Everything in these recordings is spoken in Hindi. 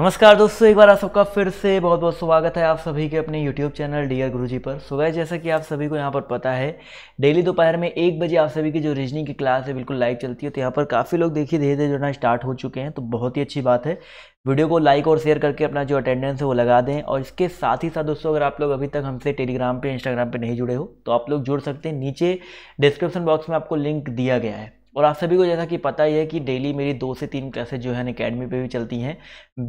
नमस्कार दोस्तों एक बार आप सबका फिर से बहुत बहुत स्वागत है आप सभी के अपने YouTube चैनल डियर गुरुजी पर सुबह जैसा कि आप सभी को यहाँ पर पता है डेली दोपहर में एक बजे आप सभी की जो रीजनिंग की क्लास है बिल्कुल लाइव चलती है तो यहाँ पर काफ़ी लोग देखिए धीरे धीरे जुड़ना स्टार्ट हो चुके हैं तो बहुत ही अच्छी बात है वीडियो को लाइक और शेयर करके अपना जो अटेंडेंस है वो लगा दें और इसके साथ ही साथ दोस्तों अगर आप लोग अभी तक हमसे टेलीग्राम पर इंस्टाग्राम पर नहीं जुड़े हो तो आप लोग जुड़ सकते हैं नीचे डिस्क्रिप्शन बॉक्स में आपको लिंक दिया गया है और आप सभी को जैसा कि पता ही है कि डेली मेरी दो से तीन क्लासेज जो है अकेडमी पे भी चलती हैं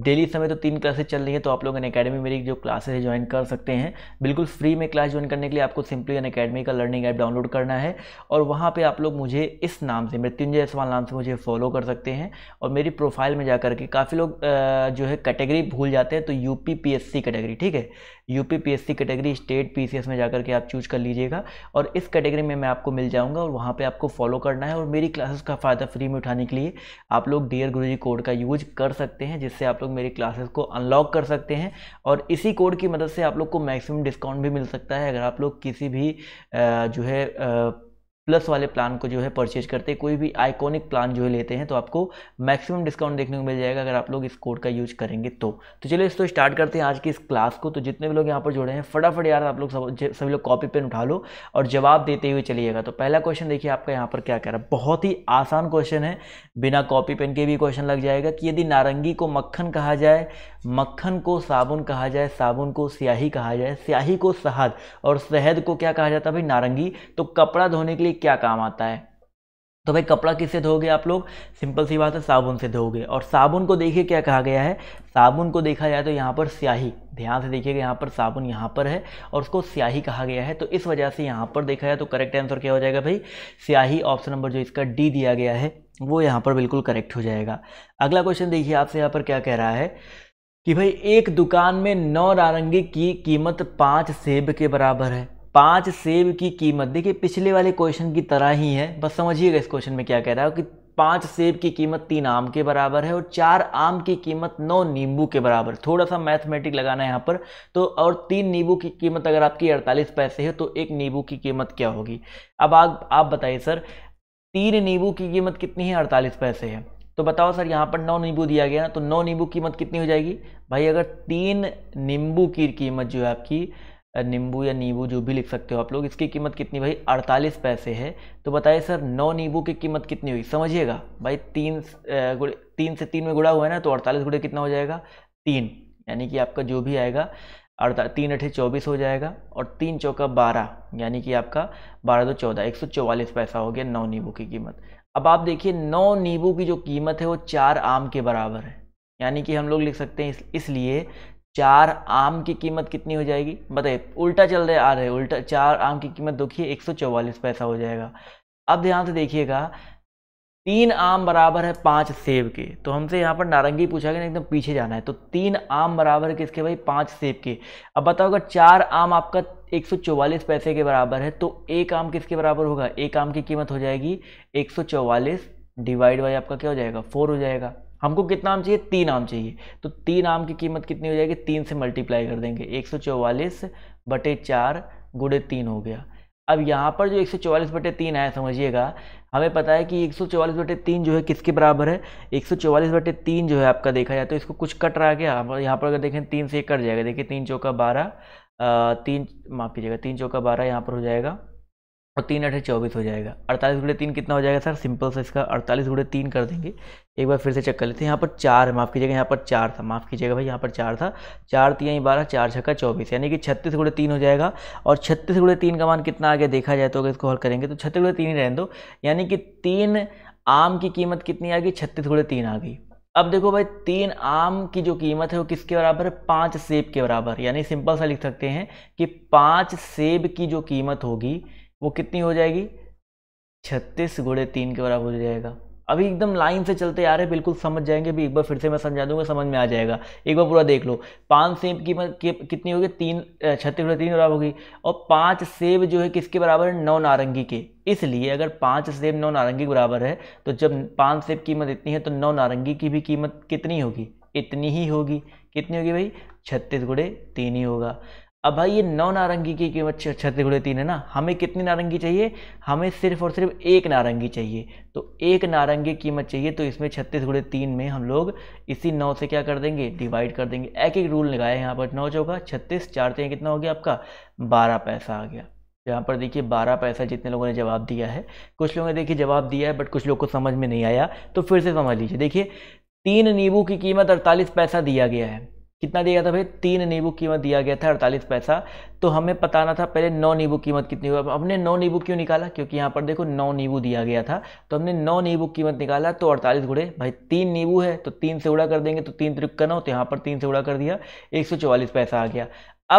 डेली समय तो तीन क्लासेज चल रही हैं तो आप लोग अकेडमी मेरी जो क्लासेज है ज्वाइन कर सकते हैं बिल्कुल फ्री में क्लास ज्वाइन करने के लिए आपको सिंपली अन अकेडमी का लर्निंग ऐप डाउनलोड करना है और वहाँ पर आप लोग मुझे इस नाम से मृत्युंजय जयसवाल नाम से मुझे फॉलो कर सकते हैं और मेरी प्रोफाइल में जा के काफ़ी लोग जो है कैटेगरी भूल जाते हैं तो यू कैटेगरी ठीक है S C category state PCS में जाकर के आप चूज कर लीजिएगा और इस कैटेगरी में मैं आपको मिल जाऊंगा और वहाँ पे आपको फॉलो करना है और मेरी क्लासेस का फ़ायदा फ्री में उठाने के लिए आप लोग डियर जी कोड का यूज कर सकते हैं जिससे आप लोग मेरी क्लासेस को अनलॉक कर सकते हैं और इसी कोड की मदद से आप लोग को मैक्सिमम डिस्काउंट भी मिल सकता है अगर आप लोग किसी भी जो है प्लस वाले प्लान को जो है परचेज करते हैं कोई भी आइकॉनिक प्लान जो है लेते हैं तो आपको मैक्सिमम डिस्काउंट देखने को मिल जाएगा अगर आप लोग इस कोड का यूज करेंगे तो तो चलिए तो स्टार्ट करते हैं आज की इस क्लास को तो जितने भी लोग यहाँ पर जुड़े हैं फटाफट यार आप लोग सब सभी लोग कॉपी पेन उठा लो और जवाब देते हुए चलिएगा तो पहला क्वेश्चन देखिए आपका यहाँ पर क्या कह रहा है बहुत ही आसान क्वेश्चन है बिना कॉपी पेन के भी क्वेश्चन लग जाएगा कि यदि नारंगी को मक्खन कहा जाए मक्खन को साबुन कहा जाए साबुन को स्याही कहा जाए स्याही को शहद और शहद को क्या कहा जाता है भाई नारंगी तो कपड़ा धोने के लिए क्या काम आता है तो भाई कपड़ा किससे धोगे आप लोग सिंपल सी बात है साबुन से धोगे और साबुन को देखिए क्या कहा गया है साबुन को देखा जाए तो यहाँ पर स्याही ध्यान से देखिएगा यहाँ पर साबुन यहाँ पर है और उसको स्याही कहा गया है तो इस वजह से यहाँ पर देखा जाए तो करेक्ट आंसर क्या हो जाएगा भाई स्याही ऑप्शन नंबर जो इसका डी दिया गया है वो यहाँ पर बिल्कुल करेक्ट हो जाएगा अगला क्वेश्चन देखिए आपसे यहाँ पर क्या कह रहा है कि भाई एक दुकान में नौ नारंगी की कीमत पाँच सेब के बराबर है पाँच सेब की कीमत देखिए पिछले वाले क्वेश्चन की तरह ही है बस समझिएगा इस क्वेश्चन में क्या कह रहा है कि पाँच सेब की कीमत तीन आम के बराबर है और चार आम की कीमत नौ नींबू के बराबर थोड़ा सा मैथमेटिक लगाना है यहाँ पर तो और तीन नींबू की कीमत अगर आपकी अड़तालीस पैसे है तो एक नींबू की कीमत क्या होगी अब आप आप बताइए सर तीन नींबू की कीमत कितनी है अड़तालीस पैसे है तो बताओ सर यहाँ पर नौ नींबू दिया गया ना तो नौ नींबू कीमत कितनी हो जाएगी भाई अगर तीन नींबू की कीमत जो है आपकी नींबू या नींबू जो भी लिख सकते हो आप लोग इसकी कीमत कितनी भाई अड़तालीस पैसे है तो बताइए सर नौ नींबू की कीमत कितनी हुई समझिएगा भाई तीन गुड़े तीन से तीन में गुड़ा हुआ है ना तो अड़तालीस गुड़े कितना हो जाएगा तीन यानी कि आपका जो भी आएगा अड़ता तीन अठे चौबीस हो जाएगा और तीन चौका बारह यानी कि आपका बारह दो चौदह एक सौ चौवालीस पैसा हो गया नौ नींबू की कीमत अब आप देखिए नौ नींबू की जो कीमत है वो चार आम के बराबर है यानी कि हम लोग लिख सकते हैं इसलिए चार आम की कीमत कितनी हो जाएगी बताइए उल्टा चल रहे आ रहे उल्टा चार आम की कीमत देखिए एक पैसा हो जाएगा अब ध्यान से देखिएगा तीन आम बराबर है पाँच सेब के तो हमसे यहाँ पर नारंगी पूछा गया एकदम तो पीछे जाना है तो तीन आम बराबर किसके भाई पाँच सेब के अब बताओ अगर चार आम आपका एक सौ चौवालीस पैसे के बराबर है तो एक आम किसके बराबर होगा एक आम की कीमत हो जाएगी एक सौ चौवालीस डिवाइड बाई आपका क्या हो जाएगा फोर हो जाएगा हमको कितना आम चाहिए तीन आम चाहिए तो तीन आम की कीमत कितनी हो जाएगी तीन से मल्टीप्लाई कर देंगे एक सौ चौवालीस बटे चार गुड़े तीन हो गया अब यहाँ पर जो एक सौ चौवालीस बटे तीन आया समझिएगा हमें पता है कि एक सौ चौवालीस बटे तीन जो है किसके बराबर है एक सौ चौवालीस बटे तीन जो है आपका देखा जाए तो इसको कुछ कट रहा गया यहाँ पर अगर देखें तीन से एक कट जाएगा देखिए तीन चौका बारह तीन माफ़ कीजिएगा तीन चौका बारह यहाँ पर हो जाएगा और तीन अठे चौबीस हो जाएगा अड़तालीस गुड़े तीन कितना हो जाएगा सर सिंपल सा इसका अड़तालीस गुड़े तीन कर देंगे एक बार फिर से चेक कर लेते हैं यहाँ पर चार है माफ़ कीजिएगा यहाँ पर चार था माफ़ कीजिएगा भाई यहाँ पर चार था चार तीन बारह चार छक्का चौबीस यानी कि छत्तीस गुड़े तीन हो जाएगा और छत्तीस गुड़े तीन का मान कितना आ गया देखा जाए तो अगर इसको हल करेंगे तो छत्तीस गुड़े तीन ही रहने दो यानी कि तीन आम की कीमत कितनी आ गई छत्तीस गुड़े तीन आ गई अब देखो भाई तीन आम की जो कीमत है वो किसके बराबर है पाँच सेब के बराबर यानी सिंपल सा लिख सकते हैं कि पाँच सेब की जो कीमत होगी वो कितनी हो जाएगी छत्तीस गुड़े तीन के बराबर हो जाएगा अभी एकदम लाइन से चलते आ रहे बिल्कुल समझ जाएंगे भी एक बार फिर से मैं समझा दूंगा समझ में आ जाएगा एक बार पूरा देख लो पाँच सेब की कितनी होगी तीन छत्तीस गुड़े तीन बराबर होगी और पाँच सेब जो है किसके बराबर है नौ नारंगी के इसलिए अगर पाँच सेब नौ नारंगी के बराबर है तो जब पाँच सेब कीमत इतनी है तो नौ नारंगी की भी कीमत कितनी होगी इतनी ही होगी कितनी होगी भाई छत्तीस गुड़े तीन ही होगा अब भाई ये नौ नारंगी की कीमत छत्तीस गुड़े तीन है ना हमें कितनी नारंगी चाहिए हमें सिर्फ और सिर्फ एक नारंगी चाहिए तो एक नारंगी कीमत चाहिए तो इसमें छत्तीस गुड़े तीन में हम लोग इसी नौ से क्या कर देंगे डिवाइड कर देंगे एक एक रूल लगाए यहाँ पर नौ चौका छत्तीस चार तीन कितना हो गया आपका बारह पैसा आ गया यहाँ पर देखिए बारह पैसा जितने लोगों ने जवाब दिया है कुछ लोगों ने देखिए जवाब दिया है बट कुछ लोग को समझ में नहीं आया तो फिर से समझ लीजिए देखिए तीन नींबू की कीमत अड़तालीस पैसा दिया गया है कितना दिया गया था भाई तीन नींबू कीमत दिया गया था अड़तालीस पैसा तो हमें बताना था पहले नौ नींबू कीमत कितनी हुई हमने नौ नींबू क्यों निकाला क्योंकि यहाँ पर देखो नौ नींबू दिया गया था तो हमने नौ नींबू कीमत निकाला तो अड़तालीस घुड़े भाई तीन नींबू है तो तीन से उड़ा कर देंगे तो तीन त्रिक का नौ तो यहाँ पर तीन से उड़ा कर दिया एक पैसा आ गया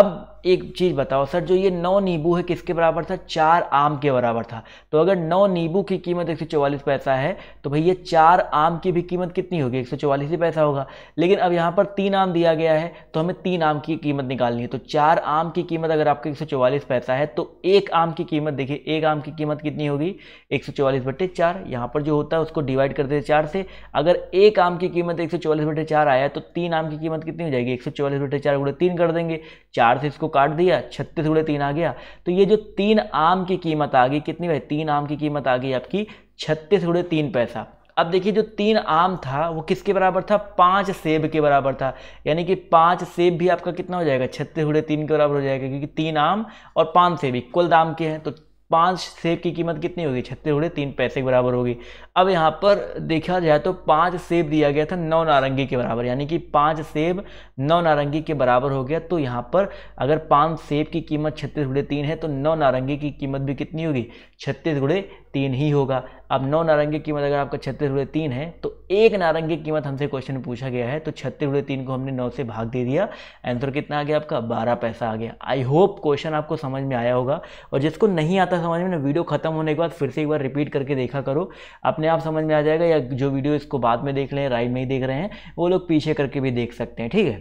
अब एक चीज़ बताओ सर जो ये नौ नींबू है किसके बराबर था चार आम के बराबर था तो अगर नौ नींबू की कीमत एक पैसा है तो भाई ये चार आम की भी कीमत कितनी होगी एक ही पैसा होगा लेकिन अब यहाँ पर तीन आम दिया गया है तो हमें तीन आम की कीमत निकालनी है तो चार आम की कीमत अगर आपके एक पैसा है तो एक आम की कीमत देखिए एक आम की कीमत कितनी होगी एक सौ चौवालीस बटे चार यहाँ पर जो होता है उसको डिवाइड कर देते चार से अगर एक आम की कीमत एक सौ चौवालीस बटे चार आया तो तीन आम की कीमत कितनी हो जाएगी एक सौ चौवालीस बटे चार गुड़े तीन कर देंगे चार से इसको काट दिया छत्तीस गुड़े तीन आ गया तो ये जो तीन आम की कीमत आ गई कितनी भाई तीन आम की कीमत आ गई आपकी छत्तीस गुड़े तीन पैसा अब देखिए जो तीन आम था वो किसके बराबर था पाँच सेब के बराबर था यानी कि पाँच सेब भी आपका कितना हो जाएगा छत्तीस गुड़े तीन के बराबर हो जाएगा क्योंकि तीन आम और पाँच सेब इक्वल दाम के हैं तो पाँच सेब की कीमत कितनी होगी छत्तीस गुड़े तीन पैसे के बराबर होगी अब यहाँ पर देखा जाए तो पाँच सेब दिया गया था नौ नारंगी के बराबर यानी कि पाँच सेब नौ नारंगी के बराबर हो गया तो यहाँ पर अगर पाँच सेब की कीमत छत्तीस गुड़े तीन है तो नौ नारंगी की कीमत भी कितनी होगी छत्तीस गुड़े तीन ही होगा अब नौ नारंगी कीमत अगर आपका छत्तीस रुपये तीन है तो एक नारंगी कीमत हमसे क्वेश्चन पूछा गया है तो छत्तीस रुपये तीन को हमने नौ से भाग दे दिया आंसर कितना आ गया आपका बारह पैसा आ गया आई होप क्वेश्चन आपको समझ में आया होगा और जिसको नहीं आता समझ में ना वीडियो खत्म होने के बाद फिर से एक बार रिपीट करके देखा करो अपने आप समझ में आ जाएगा या जो वीडियो इसको बाद में देख रहे हैं राइट में ही देख रहे हैं वो लोग पीछे करके भी देख सकते हैं ठीक है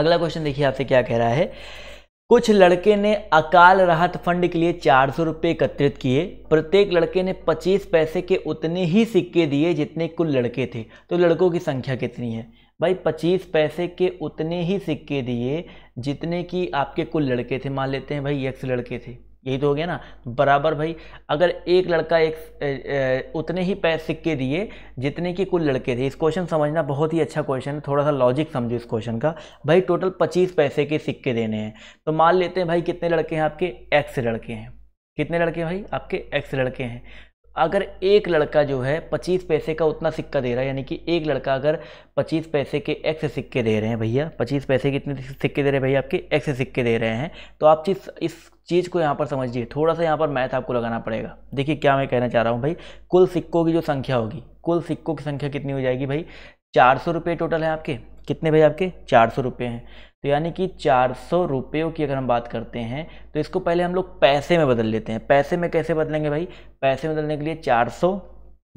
अगला क्वेश्चन देखिए आपसे क्या कह रहा है कुछ लड़के ने अकाल राहत फंड के लिए चार सौ रुपये एकत्रित किए प्रत्येक लड़के ने पच्चीस पैसे के उतने ही सिक्के दिए जितने कुल लड़के थे तो लड़कों की संख्या कितनी है भाई पच्चीस पैसे के उतने ही सिक्के दिए जितने की आपके कुल लड़के थे मान लेते हैं भाई एक लड़के थे यही तो हो गया ना बराबर भाई अगर एक लड़का एक उतने ही पैसे सिक्के दिए जितने की कुल लड़के थे इस क्वेश्चन समझना बहुत ही अच्छा क्वेश्चन है थोड़ा सा लॉजिक समझो इस क्वेश्चन का भाई टोटल पच्चीस पैसे के सिक्के देने हैं तो मान लेते हैं भाई कितने लड़के हैं आपके एक्स लड़के हैं कितने लड़के भाई आपके एक्स लड़के हैं अगर एक लड़का जो है पच्चीस पैसे का उतना सिक्का दे रहा है यानी कि एक लड़का अगर पच्चीस पैसे के एक्स सिक्के दे रहे हैं भैया पच्चीस पैसे के इतने सिक्के दे रहे हैं भैया आपके एक्स सिक्के दे रहे हैं तो आप चीज़ इस चीज़ को यहाँ पर समझिए थोड़ा सा यहाँ पर मैथ आपको लगाना पड़ेगा देखिए क्या मैं कहना चाह रहा हूँ भाई कुल सिक्कों की जो संख्या होगी कुल सिक्कों की संख्या कितनी हो जाएगी भाई चार सौ रुपये टोटल है आपके कितने भाई आपके चार सौ रुपये हैं तो यानी कि चार सौ रुपयों की अगर हम बात करते हैं तो इसको पहले हम लोग पैसे में बदल लेते हैं पैसे में कैसे बदलेंगे भाई पैसे में बदलने के लिए चार सौ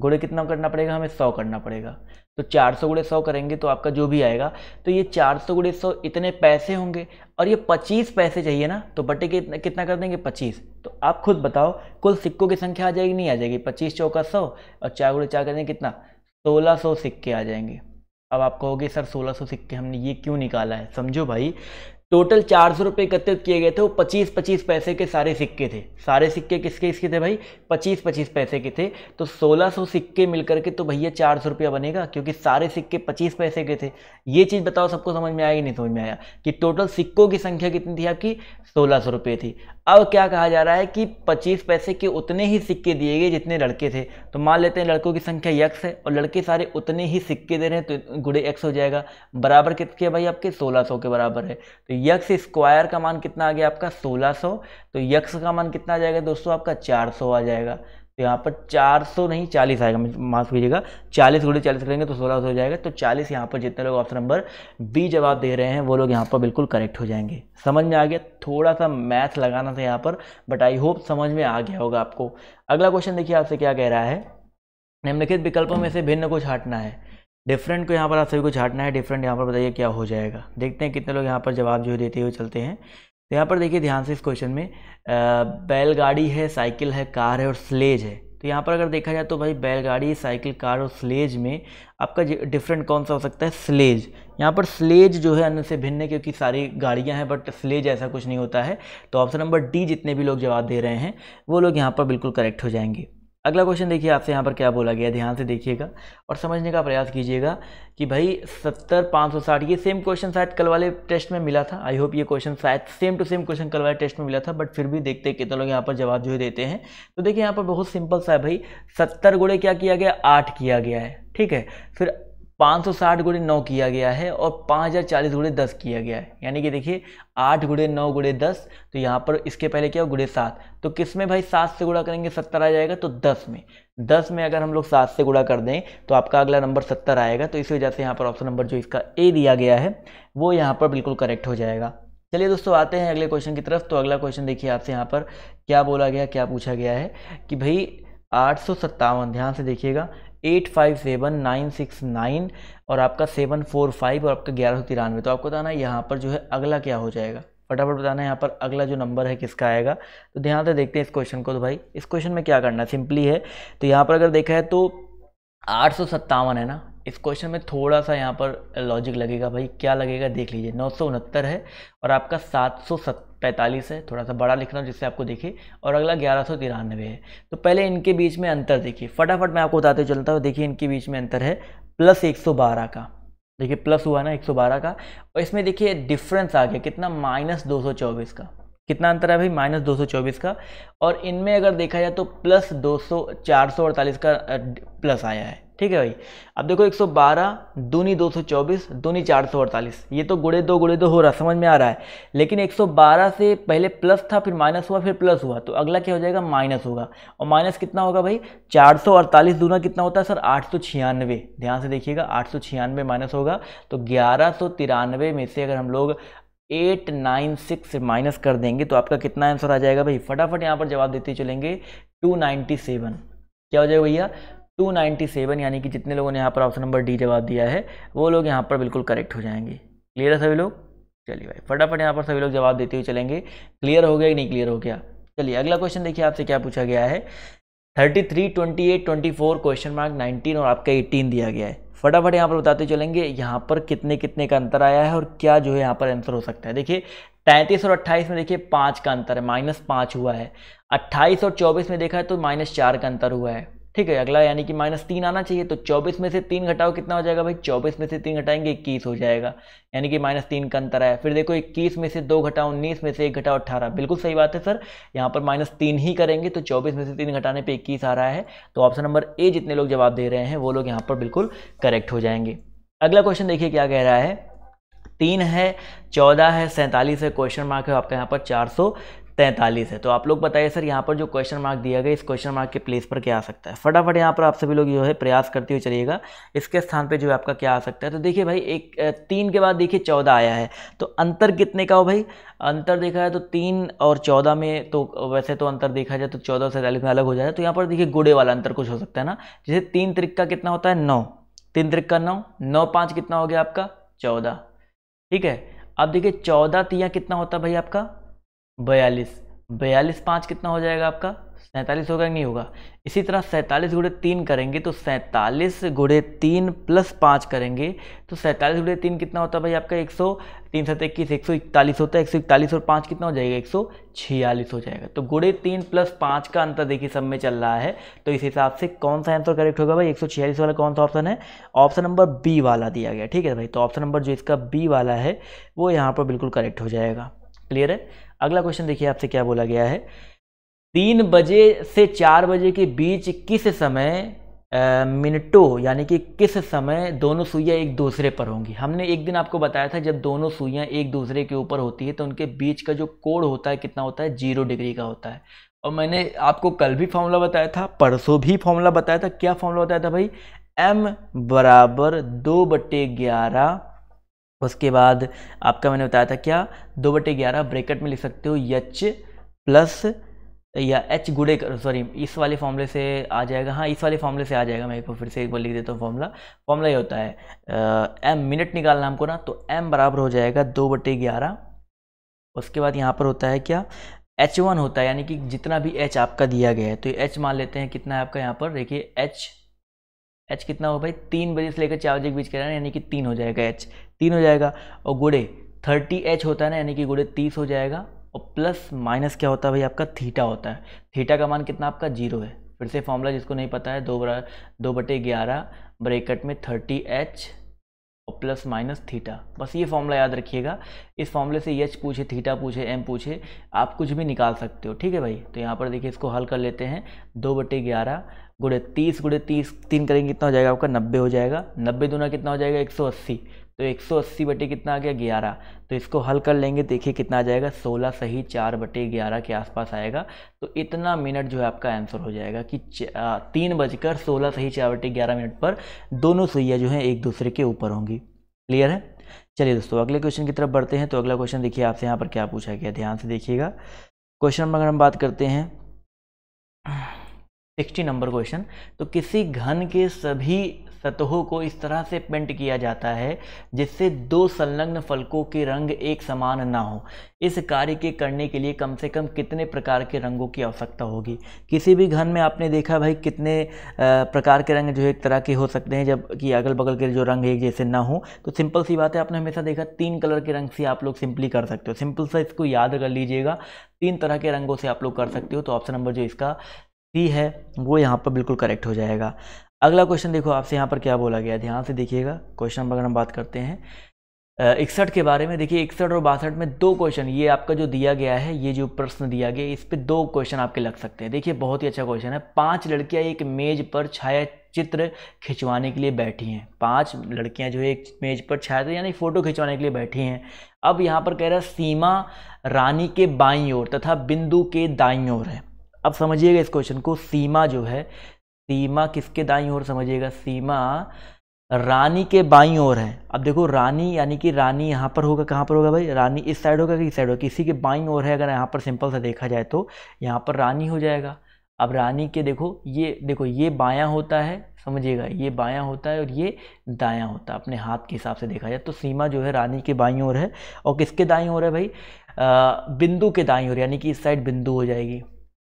गुड़े कितना करना पड़ेगा हमें सौ करना पड़ेगा तो चार सौ गुड़े सौ करेंगे तो आपका जो भी आएगा तो ये चार सौ गुड़े सौ इतने पैसे होंगे और ये पच्चीस पैसे चाहिए ना तो बटे के इतना कितना कर देंगे पच्चीस तो आप खुद बताओ कुल सिक्कों की संख्या आ जाएगी नहीं आ जाएगी पच्चीस चौका सौ और चार गुड़े चार करेंगे कितना सोलह सौ सिक्के आ जाएंगे अब आप कहोगे सर 1600 सिक्के हमने ये क्यों निकाला है समझो भाई टोटल चार सौ रुपये एकत्रित किए गए थे वो पच्चीस पच्चीस पैसे के सारे सिक्के थे सारे सिक्के किसके किसके थे भाई पच्चीस पच्चीस पैसे के थे तो सोलह सौ सिक्के मिलकर के तो भैया चार सौ रुपया बनेगा क्योंकि सारे सिक्के पच्चीस पैसे के थे ये चीज़ बताओ सबको समझ में आया नहीं समझ में आया कि टोटल सिक्कों की संख्या कितनी थी आपकी सोलह सौ रुपये थी अब क्या कहा जा रहा है कि पच्चीस पैसे के उतने ही सिक्के दिए गए जितने लड़के थे तो मान लेते हैं लड़कों की संख्या यक्स है और लड़के सारे उतने ही सिक्के दे रहे हैं तो गुड़े एक्स हो जाएगा बराबर कितने भाई आपके सोलह सौ के बराबर है तो यक्स स्क्वायर का मान कितना आ गया आपका 1600 तो यक्स का मान कितना आ जाएगा दोस्तों आपका 400 आ जाएगा तो यहाँ पर 400 नहीं 40 आएगा माफ कीजिएगा 40 गुड़े चालीस करेंगे तो 1600 हो जाएगा तो 40 यहाँ पर जितने लोग ऑप्शन नंबर बी जवाब दे रहे हैं वो लोग यहाँ पर बिल्कुल करेक्ट हो जाएंगे समझ में आ गया थोड़ा सा मैथ लगाना था यहाँ पर बट आई होप समझ में आ गया होगा आपको अगला क्वेश्चन देखिए आपसे क्या कह रहा है निम्नलिखित विकल्पों में से भिन्न को छाटना है डिफरेंट को यहाँ पर आप सभी को छाटना है डिफरेंट यहाँ पर बताइए क्या हो जाएगा देखते हैं कितने लोग यहाँ पर जवाब जो है देते हुए चलते हैं तो यहाँ पर देखिए ध्यान से इस क्वेश्चन में बैलगाड़ी है साइकिल है कार है और स्लेज है तो यहाँ पर अगर देखा जाए तो भाई बैलगाड़ी साइकिल कार और स्लेज में आपका डिफरेंट कौन सा हो सकता है स्लेज यहाँ पर स्लेज जो है अन्य से भिन्न है क्योंकि सारी गाड़ियाँ हैं बट स्लेज ऐसा कुछ नहीं होता है तो ऑप्शन नंबर डी जितने भी लोग जवाब दे रहे हैं वो लोग यहाँ पर बिल्कुल करेक्ट हो जाएंगे अगला क्वेश्चन देखिए आपसे यहाँ पर क्या बोला गया ध्यान से देखिएगा और समझने का प्रयास कीजिएगा कि भाई सत्तर पाँच सौ साठ ये सेम क्वेश्चन शायद कल वाले टेस्ट में मिला था आई होप ये क्वेश्चन शायद सेम टू सेम क्वेश्चन कल वाले टेस्ट में मिला था बट फिर भी देखते हैं कितने लोग यहाँ पर जवाब जो है देते हैं तो देखिए यहाँ पर बहुत सिंपल सा है भाई सत्तर गुड़े क्या किया गया आठ किया गया है ठीक है फिर पाँच सौ साठ गुड़े नौ किया गया है और पाँच हज़ार चालीस गुड़े दस किया गया है यानी कि देखिए आठ गुड़े नौ गुड़े दस तो यहाँ पर इसके पहले क्या हो गुड़े सात तो किस में भाई सात से गुड़ा करेंगे सत्तर आ जाएगा तो दस में दस में अगर हम लोग सात से गुड़ा कर दें तो आपका अगला नंबर सत्तर आएगा तो इस वजह से यहाँ पर ऑप्शन नंबर जो इसका ए दिया गया है वो यहाँ पर बिल्कुल करेक्ट हो जाएगा चलिए दोस्तों आते हैं अगले क्वेश्चन की तरफ तो अगला क्वेश्चन देखिए आपसे यहाँ पर क्या बोला गया क्या पूछा गया है कि भाई आठ ध्यान से देखिएगा eight five seven nine six nine और आपका सेवन फोर फाइव और आपका ग्यारह सौ तिरानवे तो आपको बताना है यहाँ पर जो है अगला क्या हो जाएगा फटाफट बताना है यहाँ पर अगला जो नंबर है किसका आएगा तो ध्यान से देखते हैं इस क्वेश्चन को तो भाई इस क्वेश्चन में क्या करना है सिंपली है तो यहाँ पर अगर देखा है तो आठ है ना इस क्वेश्चन में थोड़ा सा यहाँ पर लॉजिक लगेगा भाई क्या लगेगा देख लीजिए नौ है और आपका सात पैंतालीस है थोड़ा सा बड़ा लिख रहा हूँ जिससे आपको देखे और अगला ग्यारह सौ तिरानवे है तो पहले इनके बीच में अंतर देखिए फटाफट मैं आपको बताते चलता हूँ देखिए इनके बीच में अंतर है प्लस एक सौ बारह का देखिए प्लस हुआ ना एक सौ बारह का और इसमें देखिए डिफरेंस आ गया कितना माइनस दो सौ चौबीस का कितना अंतर है भाई माइनस दो सौ चौबीस का और इनमें अगर देखा जाए तो प्लस दो सौ चार सौ अड़तालीस का प्लस आया है ठीक है भाई अब देखो 112 सौ बारह दूनी दो सौ चौबीस दूनी चार सौ अड़तालीस ये तो गुड़े दो गुड़े दो हो रहा समझ में आ रहा है लेकिन 112 से पहले प्लस था फिर माइनस हुआ फिर प्लस हुआ तो अगला क्या हो जाएगा माइनस होगा और माइनस कितना होगा भाई चार सौ अड़तालीस दूना कितना होता है सर आठ सौ छियानवे ध्यान से देखिएगा आठ सौ छियानवे माइनस होगा तो ग्यारह सौ तिरानवे में से अगर हम लोग एट नाइन सिक्स से माइनस कर देंगे तो आपका कितना आंसर आ जाएगा भाई फटाफट यहाँ पर जवाब देते चलेंगे टू नाइनटी सेवन क्या हो जाएगा भैया 297 यानी कि जितने लोगों ने यहाँ पर ऑप्शन नंबर डी जवाब दिया है वो लोग यहाँ पर बिल्कुल करेक्ट हो जाएंगे क्लियर है सभी लोग चलिए भाई फटाफट यहाँ पर सभी लोग जवाब देते हुए चलेंगे क्लियर हो गया कि नहीं क्लियर हो गया चलिए अगला क्वेश्चन देखिए आपसे क्या पूछा गया है thirty three twenty eight twenty four question mark nineteen और आपका एटीन दिया गया है फटाफट यहाँ पर बताते चलेंगे यहाँ पर कितने कितने का अंतर आया है और क्या जो है यहाँ पर आंसर हो सकता है देखिए तैंतीस और अट्ठाईस में देखिए पाँच का अंतर है माइनस पाँच हुआ है अट्ठाईस और चौबीस में देखा है तो माइनस चार का अंतर हुआ है ठीक है अगला यानी कि माइनस तीन आना चाहिए तो चौबीस में से तीन घटाओ कितना हो जाएगा भाई चौबीस में से तीन घटाएंगे इक्कीस हो जाएगा यानी कि माइनस तीन का अंतर आया फिर देखो इक्कीस में से दो घटाओ उन्नीस में से एक घटाओ अठारह बिल्कुल सही बात है सर यहाँ पर माइनस तीन ही करेंगे तो चौबीस में से तीन घटाने पर इक्कीस आ रहा है तो ऑप्शन नंबर ए जितने लोग जवाब दे रहे हैं वो लोग यहाँ पर बिल्कुल करेक्ट हो जाएंगे अगला क्वेश्चन देखिए क्या कह रहा है तीन है चौदह है सैंतालीस है क्वेश्चन मार्क है आपका यहाँ पर चार सौ तैंतालीस है तो आप लोग बताइए सर यहाँ पर जो क्वेश्चन मार्क दिया गया इस क्वेश्चन मार्क के प्लेस पर क्या आ सकता है फटाफट यहाँ पर आप सभी लोग जो है प्रयास करते हुए चलिएगा इसके स्थान पर जो है आपका क्या आ सकता है तो देखिए भाई एक तीन के बाद देखिए चौदह आया है तो अंतर कितने का हो भाई अंतर देखा है तो तीन और चौदह में तो वैसे तो अंतर देखा जाए तो चौदह सैंतालीस में अलग हो जाए तो यहाँ पर देखिए गुड़े वाला अंतर कुछ हो सकता है ना जैसे तीन त्रिक का कितना होता है नौ तीन त्रिक का नौ नौ पाँच कितना हो गया आपका चौदह ठीक है अब देखिए चौदह तिया कितना होता है भाई आपका बयालीस बयालीस पाँच कितना हो जाएगा आपका सैंतालीस होगा नहीं होगा इसी तरह सैंतालीस गुड़े तीन करेंगे तो सैंतालीस गुड़े तीन प्लस पाँच करेंगे तो सैंतालीस गुड़े तीन कितना होता है भाई आपका एक सौ तीन सत्य इक्कीस एक सौ इकतालीस होता है एक सौ इकतालीस और पाँच कितना हो जाएगा एक सौ छियालीस हो जाएगा तो गुड़े तीन प्लस पाँच का अंतर देखिए सब में चल रहा है तो इस हिसाब से कौन सा आंसर करेक्ट होगा भाई एक सौ छियालीस वाला कौन सा ऑप्शन है ऑप्शन नंबर बी वाला दिया गया ठीक है भाई तो ऑप्शन नंबर जो इसका बी वाला है वो यहाँ पर बिल्कुल करेक्ट हो जाएगा क्लियर है अगला क्वेश्चन देखिए आपसे क्या बोला गया है तीन बजे से चार बजे के बीच किस समय मिनटों यानी कि किस समय दोनों सुइयाँ एक दूसरे पर होंगी हमने एक दिन आपको बताया था जब दोनों सुइयाँ एक दूसरे के ऊपर होती है तो उनके बीच का जो कोड होता है कितना होता है जीरो डिग्री का होता है और मैंने आपको कल भी फॉर्मूला बताया था परसों भी फॉर्मूला बताया था क्या फॉर्मूला बताया था भाई एम बराबर दो बटे ग्यारह उसके बाद आपका मैंने बताया था क्या दो बटे ग्यारह ब्रेकेट में लिख सकते हो यच प्लस या एच गुड़े कर सॉरी इस वाले फॉर्मूले से आ जाएगा हाँ इस वाले फॉर्मूले से आ जाएगा मैं एक बार फिर से एक बार लिख देता हूँ फॉर्मूला फॉर्मूला ये होता है एम मिनट निकालना हमको ना तो एम बराबर हो जाएगा दो बटे ग्यारह उसके बाद यहाँ पर होता है क्या एच वन होता है यानी कि जितना भी एच आपका दिया गया है तो एच मान लेते हैं कितना है आपका यहाँ पर देखिए एच एच कितना हो भाई तीन बजे से लेकर चार बजे के बीच हैं यानी कि तीन हो जाएगा एच तीन हो जाएगा और गुड़े थर्टी एच होता है ना यानी कि गुड़े तीस हो जाएगा और प्लस माइनस क्या होता है भाई आपका थीटा होता है थीटा का मान कितना आपका जीरो है फिर से फॉर्मूला जिसको नहीं पता है दो बरा दो बटे ग्यारह ब्रेकट में थर्टी एच और प्लस माइनस थीटा बस ये फॉर्मूला याद रखिएगा इस फॉर्मूले से एच पूछे थीटा पूछे एम पूछे आप कुछ भी निकाल सकते हो ठीक है भाई तो यहाँ पर देखिए इसको हल कर लेते हैं दो बटे ग्यारह गुड़े तीस गुड़े तीस तीन करेंगे कितना हो जाएगा आपका नब्बे हो जाएगा नब्बे दूना कितना हो जाएगा एक सौ अस्सी तो 180 बटे कितना आ गया ग्यारह तो इसको हल कर लेंगे देखिए कितना आ जाएगा 16 सही चार बटे ग्यारह के आसपास आएगा तो इतना मिनट जो है आपका आंसर हो जाएगा कि तीन बजकर सोलह सही चार बटे ग्यारह मिनट पर दोनों सुइयाँ जो हैं एक दूसरे के ऊपर होंगी क्लियर है चलिए दोस्तों अगले क्वेश्चन की तरफ बढ़ते हैं तो अगला क्वेश्चन देखिए आपसे यहाँ पर क्या पूछा गया ध्यान से देखिएगा क्वेश्चन नंबर हम बात करते हैं सिक्सटी नंबर क्वेश्चन तो किसी घन के सभी सतहों को इस तरह से पेंट किया जाता है जिससे दो संलग्न फलकों के रंग एक समान ना हो इस कार्य के करने के लिए कम से कम कितने प्रकार के रंगों की आवश्यकता होगी किसी भी घन में आपने देखा भाई कितने प्रकार के रंग जो एक तरह के हो सकते हैं जबकि अगल बगल के जो रंग एक जैसे ना हो तो सिंपल सी बात है आपने हमेशा देखा तीन कलर के रंग से आप लोग सिंपली कर सकते हो सिंपल सा इसको याद कर लीजिएगा तीन तरह के रंगों से आप लोग कर सकते हो तो ऑप्शन नंबर जो इसका सी है वो यहाँ पर बिल्कुल करेक्ट हो जाएगा अगला क्वेश्चन देखो आपसे यहाँ पर क्या बोला गया ध्यान से देखिएगा क्वेश्चन नंबर हम बात करते हैं इकसठ के बारे में देखिए इकसठ और बासठ में दो क्वेश्चन ये आपका जो दिया गया है ये जो प्रश्न दिया गया इस पर दो क्वेश्चन आपके लग सकते हैं देखिए बहुत ही अच्छा क्वेश्चन है पांच लड़कियां एक मेज पर छाया चित्र खिंचवाने के लिए बैठी हैं पांच लड़कियां जो है एक मेज पर छाया यानी फ़ोटो खिंचवाने के लिए बैठी हैं अब यहाँ पर कह रहा है सीमा रानी के बाईं ओर तथा बिंदु के दाईं ओर है अब समझिएगा इस क्वेश्चन को सीमा जो है सीमा किसके दाई ओर समझिएगा सीमा रानी के बाई ओर है अब देखो रानी यानी कि रानी यहाँ पर होगा कहाँ पर होगा भाई रानी इस साइड होगा कि इस साइड होगा किसी के बाई ओर है अगर यहाँ पर सिंपल सा देखा जाए तो यहाँ पर रानी हो जाएगा अब रानी के देखो ये देखो ये बायां होता है समझिएगा ये बायां होता है और ये दायां होता है अपने हाथ के हिसाब से देखा जाए तो सीमा जो है रानी के बाई ओर है और किसके दाई ओर है भाई बिंदु के दाई ओर यानी कि इस साइड बिंदु हो जाएगी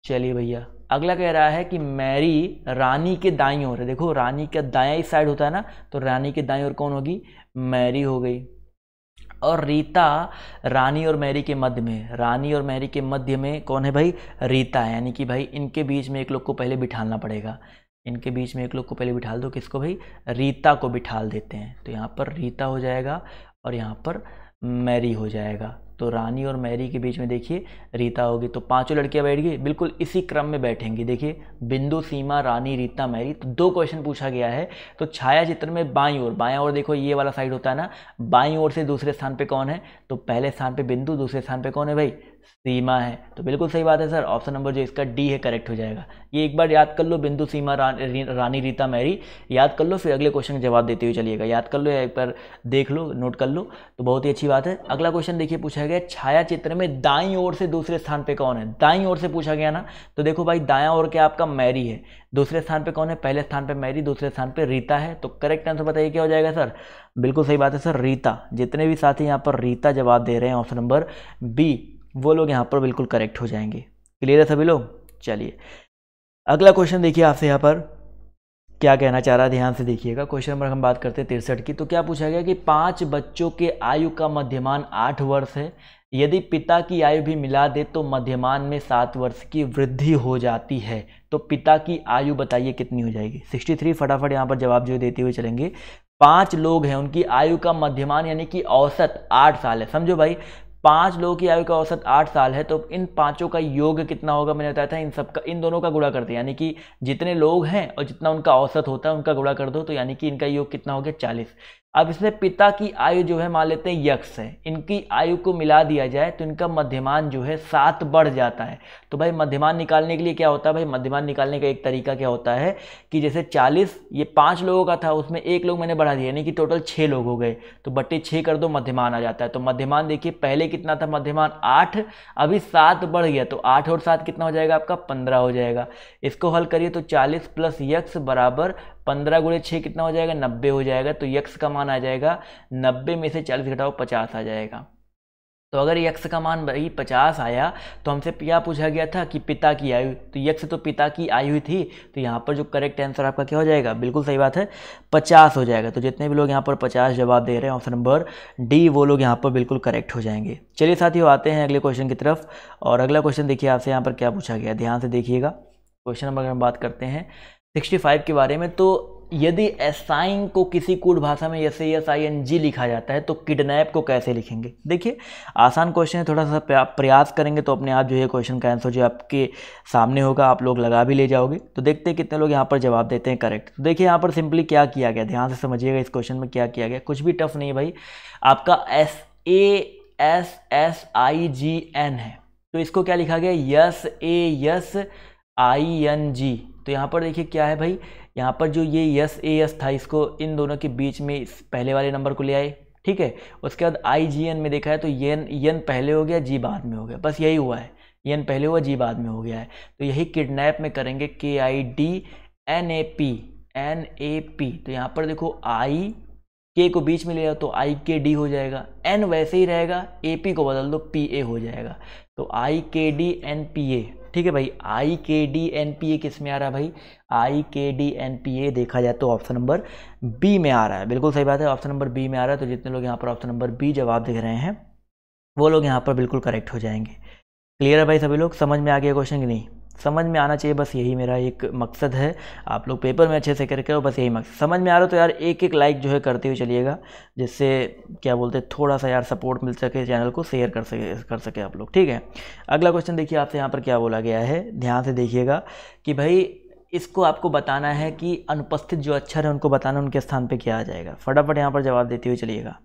चलिए भैया अगला कह रहा है कि मैरी रानी के दाई ओर है देखो रानी का दाया साइड होता है ना तो रानी के दाई ओर कौन होगी मैरी हो गई और रीता रानी और मैरी के मध्य में रानी और मैरी के मध्य में कौन है भाई रीता है यानी कि भाई इनके बीच में एक लोग को पहले बिठालना पड़ेगा इनके बीच में एक लोग को पहले बिठाल दो किसको भाई रीता को बिठाल देते हैं तो यहाँ पर रीता हो जाएगा और यहाँ पर मैरी हो जाएगा तो रानी और मैरी के बीच में देखिए रीता होगी तो पांचों लड़कियां बैठ गई बिल्कुल इसी क्रम में बैठेंगी देखिए बिंदु सीमा रानी रीता मैरी तो दो क्वेश्चन पूछा गया है तो छाया चित्र में बाई और बाया और देखो ये वाला साइड होता है ना बाई और से दूसरे स्थान पर कौन है तो पहले स्थान पर बिंदु दूसरे स्थान पर कौन है भाई सीमा है तो बिल्कुल सही बात है सर ऑप्शन नंबर जो इसका डी है करेक्ट हो जाएगा ये एक बार याद कर लो बिंदु सीमा रा, रानी रीता मैरी याद कर लो फिर अगले क्वेश्चन का जवाब देते हुए चलिएगा याद कर लो या एक बार देख लो नोट कर लो तो बहुत ही अच्छी बात है अगला क्वेश्चन देखिए पूछा गया छाया चित्र में दाई ओर से दूसरे स्थान पर कौन है दाई ओर से पूछा गया ना तो देखो भाई दाया ओर क्या आपका मैरी है दूसरे स्थान पर कौन है पहले स्थान पर मैरी दूसरे स्थान पर रीता है तो करेक्ट आंसर बताइए क्या हो जाएगा सर बिल्कुल सही बात है सर रीता जितने भी साथी यहाँ पर रीता जवाब दे रहे हैं ऑप्शन नंबर बी वो लोग यहाँ पर बिल्कुल करेक्ट हो जाएंगे क्लियर है सभी लोग चलिए अगला क्वेश्चन देखिए आपसे यहाँ पर क्या कहना चाह रहा है ध्यान से देखिएगा क्वेश्चन नंबर हम बात करते हैं तिरसठ की तो क्या पूछा गया कि पांच बच्चों के आयु का मध्यमान आठ वर्ष है यदि पिता की आयु भी मिला दे तो मध्यमान में सात वर्ष की वृद्धि हो जाती है तो पिता की आयु बताइए कितनी हो जाएगी 63 फटाफट यहाँ पर जवाब जो देते हुए चलेंगे पांच लोग हैं उनकी आयु का मध्यमान यानी कि औसत आठ साल है समझो भाई पांच लोगों की आयु का औसत आठ साल है तो इन पांचों का योग कितना होगा मैंने बताया था इन सब का इन दोनों का गुणा कर दो यानी कि जितने लोग हैं और जितना उनका औसत होता है उनका गुणा कर दो तो यानी कि इनका योग कितना हो गया चालीस अब इसमें पिता की आयु जो है मान लेते हैं यक्ष है इनकी आयु को मिला दिया जाए तो इनका मध्यमान जो है सात बढ़ जाता है तो भाई मध्यमान निकालने के लिए क्या होता है भाई मध्यमान निकालने का एक तरीका क्या होता है कि जैसे चालीस ये पाँच लोगों का था उसमें एक लोग मैंने बढ़ा दिया यानी कि टोटल छः लोग हो गए तो बट्टे छः कर दो मध्यमान आ जाता है तो मध्यमान देखिए पहले कितना था मध्यमान आठ अभी सात बढ़ गया तो आठ और सात कितना हो जाएगा आपका पंद्रह हो जाएगा इसको हल करिए तो चालीस प्लस यक्स बराबर पंद्रह गुड़े छः कितना हो जाएगा नब्बे हो जाएगा तो यक्स का मान आ जाएगा नब्बे में से चालीस घटाओ पचास आ जाएगा तो अगर यक्ष का मान भाई पचास आया तो हमसे क्या पूछा गया था कि पिता की आयु तो यक्ष तो पिता की आयु ही थी तो यहाँ पर जो करेक्ट आंसर आपका क्या हो जाएगा बिल्कुल सही बात है पचास हो जाएगा तो जितने भी लोग यहाँ पर पचास जवाब दे रहे हैं ऑप्शन नंबर डी वो लोग यहाँ पर बिल्कुल करेक्ट हो जाएंगे चलिए साथियों आते हैं अगले क्वेश्चन की तरफ और अगला क्वेश्चन देखिए आपसे यहाँ पर क्या पूछा गया ध्यान से देखिएगा क्वेश्चन नंबर हम बात करते हैं 65 के बारे में तो यदि एसाइन को किसी कूट भाषा में जैसे एस आई एन जी लिखा जाता है तो किडनैप को कैसे लिखेंगे देखिए आसान क्वेश्चन है थोड़ा सा प्रयास करेंगे तो अपने आप जो है क्वेश्चन का आंसर जो आपके सामने होगा आप लोग लगा भी ले जाओगे तो देखते हैं कितने लोग यहाँ पर जवाब देते हैं करेक्ट तो देखिए यहाँ पर सिंपली क्या किया गया ध्यान से समझिएगा इस क्वेश्चन में क्या किया गया कुछ भी टफ नहीं है भाई आपका S A S S I G N है तो इसको क्या लिखा गया S A S I N G तो यहाँ पर देखिए क्या है भाई यहाँ पर जो ये यस ए यस था इसको इन दोनों के बीच में पहले वाले नंबर को ले आए ठीक है उसके बाद आई जी एन में देखा है तो यन यन पहले हो गया जी बाद में हो गया बस यही हुआ है यन पहले हुआ जी बाद में हो गया है तो यही किडनैप में करेंगे K I D N A P N A P तो यहाँ पर देखो आई के को बीच में ले जाओ तो आई के डी हो जाएगा एन वैसे ही रहेगा ए पी को बदल दो पी ए हो जाएगा तो आई के डी एन पी ए ठीक है भाई आई के डी एन पी ए किस में आ रहा है भाई आई के डी एन पी ए देखा जाए तो ऑप्शन नंबर बी में आ रहा है बिल्कुल सही बात है ऑप्शन नंबर बी में आ रहा है तो जितने लोग यहाँ पर ऑप्शन नंबर बी जवाब दे रहे हैं वो लोग यहाँ पर बिल्कुल करेक्ट हो जाएंगे क्लियर है भाई सभी लोग समझ में आ गया क्वेश्चन कि नहीं समझ में आना चाहिए बस यही मेरा एक मकसद है आप लोग पेपर में अच्छे से करके हो बस यही मकसद समझ में आ रहा हो तो यार एक एक लाइक जो है करते हुए चलिएगा जिससे क्या बोलते हैं थोड़ा सा यार सपोर्ट मिल सके चैनल को शेयर कर सके कर सके आप लोग ठीक है अगला क्वेश्चन देखिए आपसे यहाँ पर क्या बोला गया है ध्यान से देखिएगा कि भाई इसको आपको बताना है कि अनुपस्थित जो अक्षर है उनको बताना उनके स्थान पर क्या आ जाएगा फटाफट यहाँ पर जवाब देते हुए चलिएगा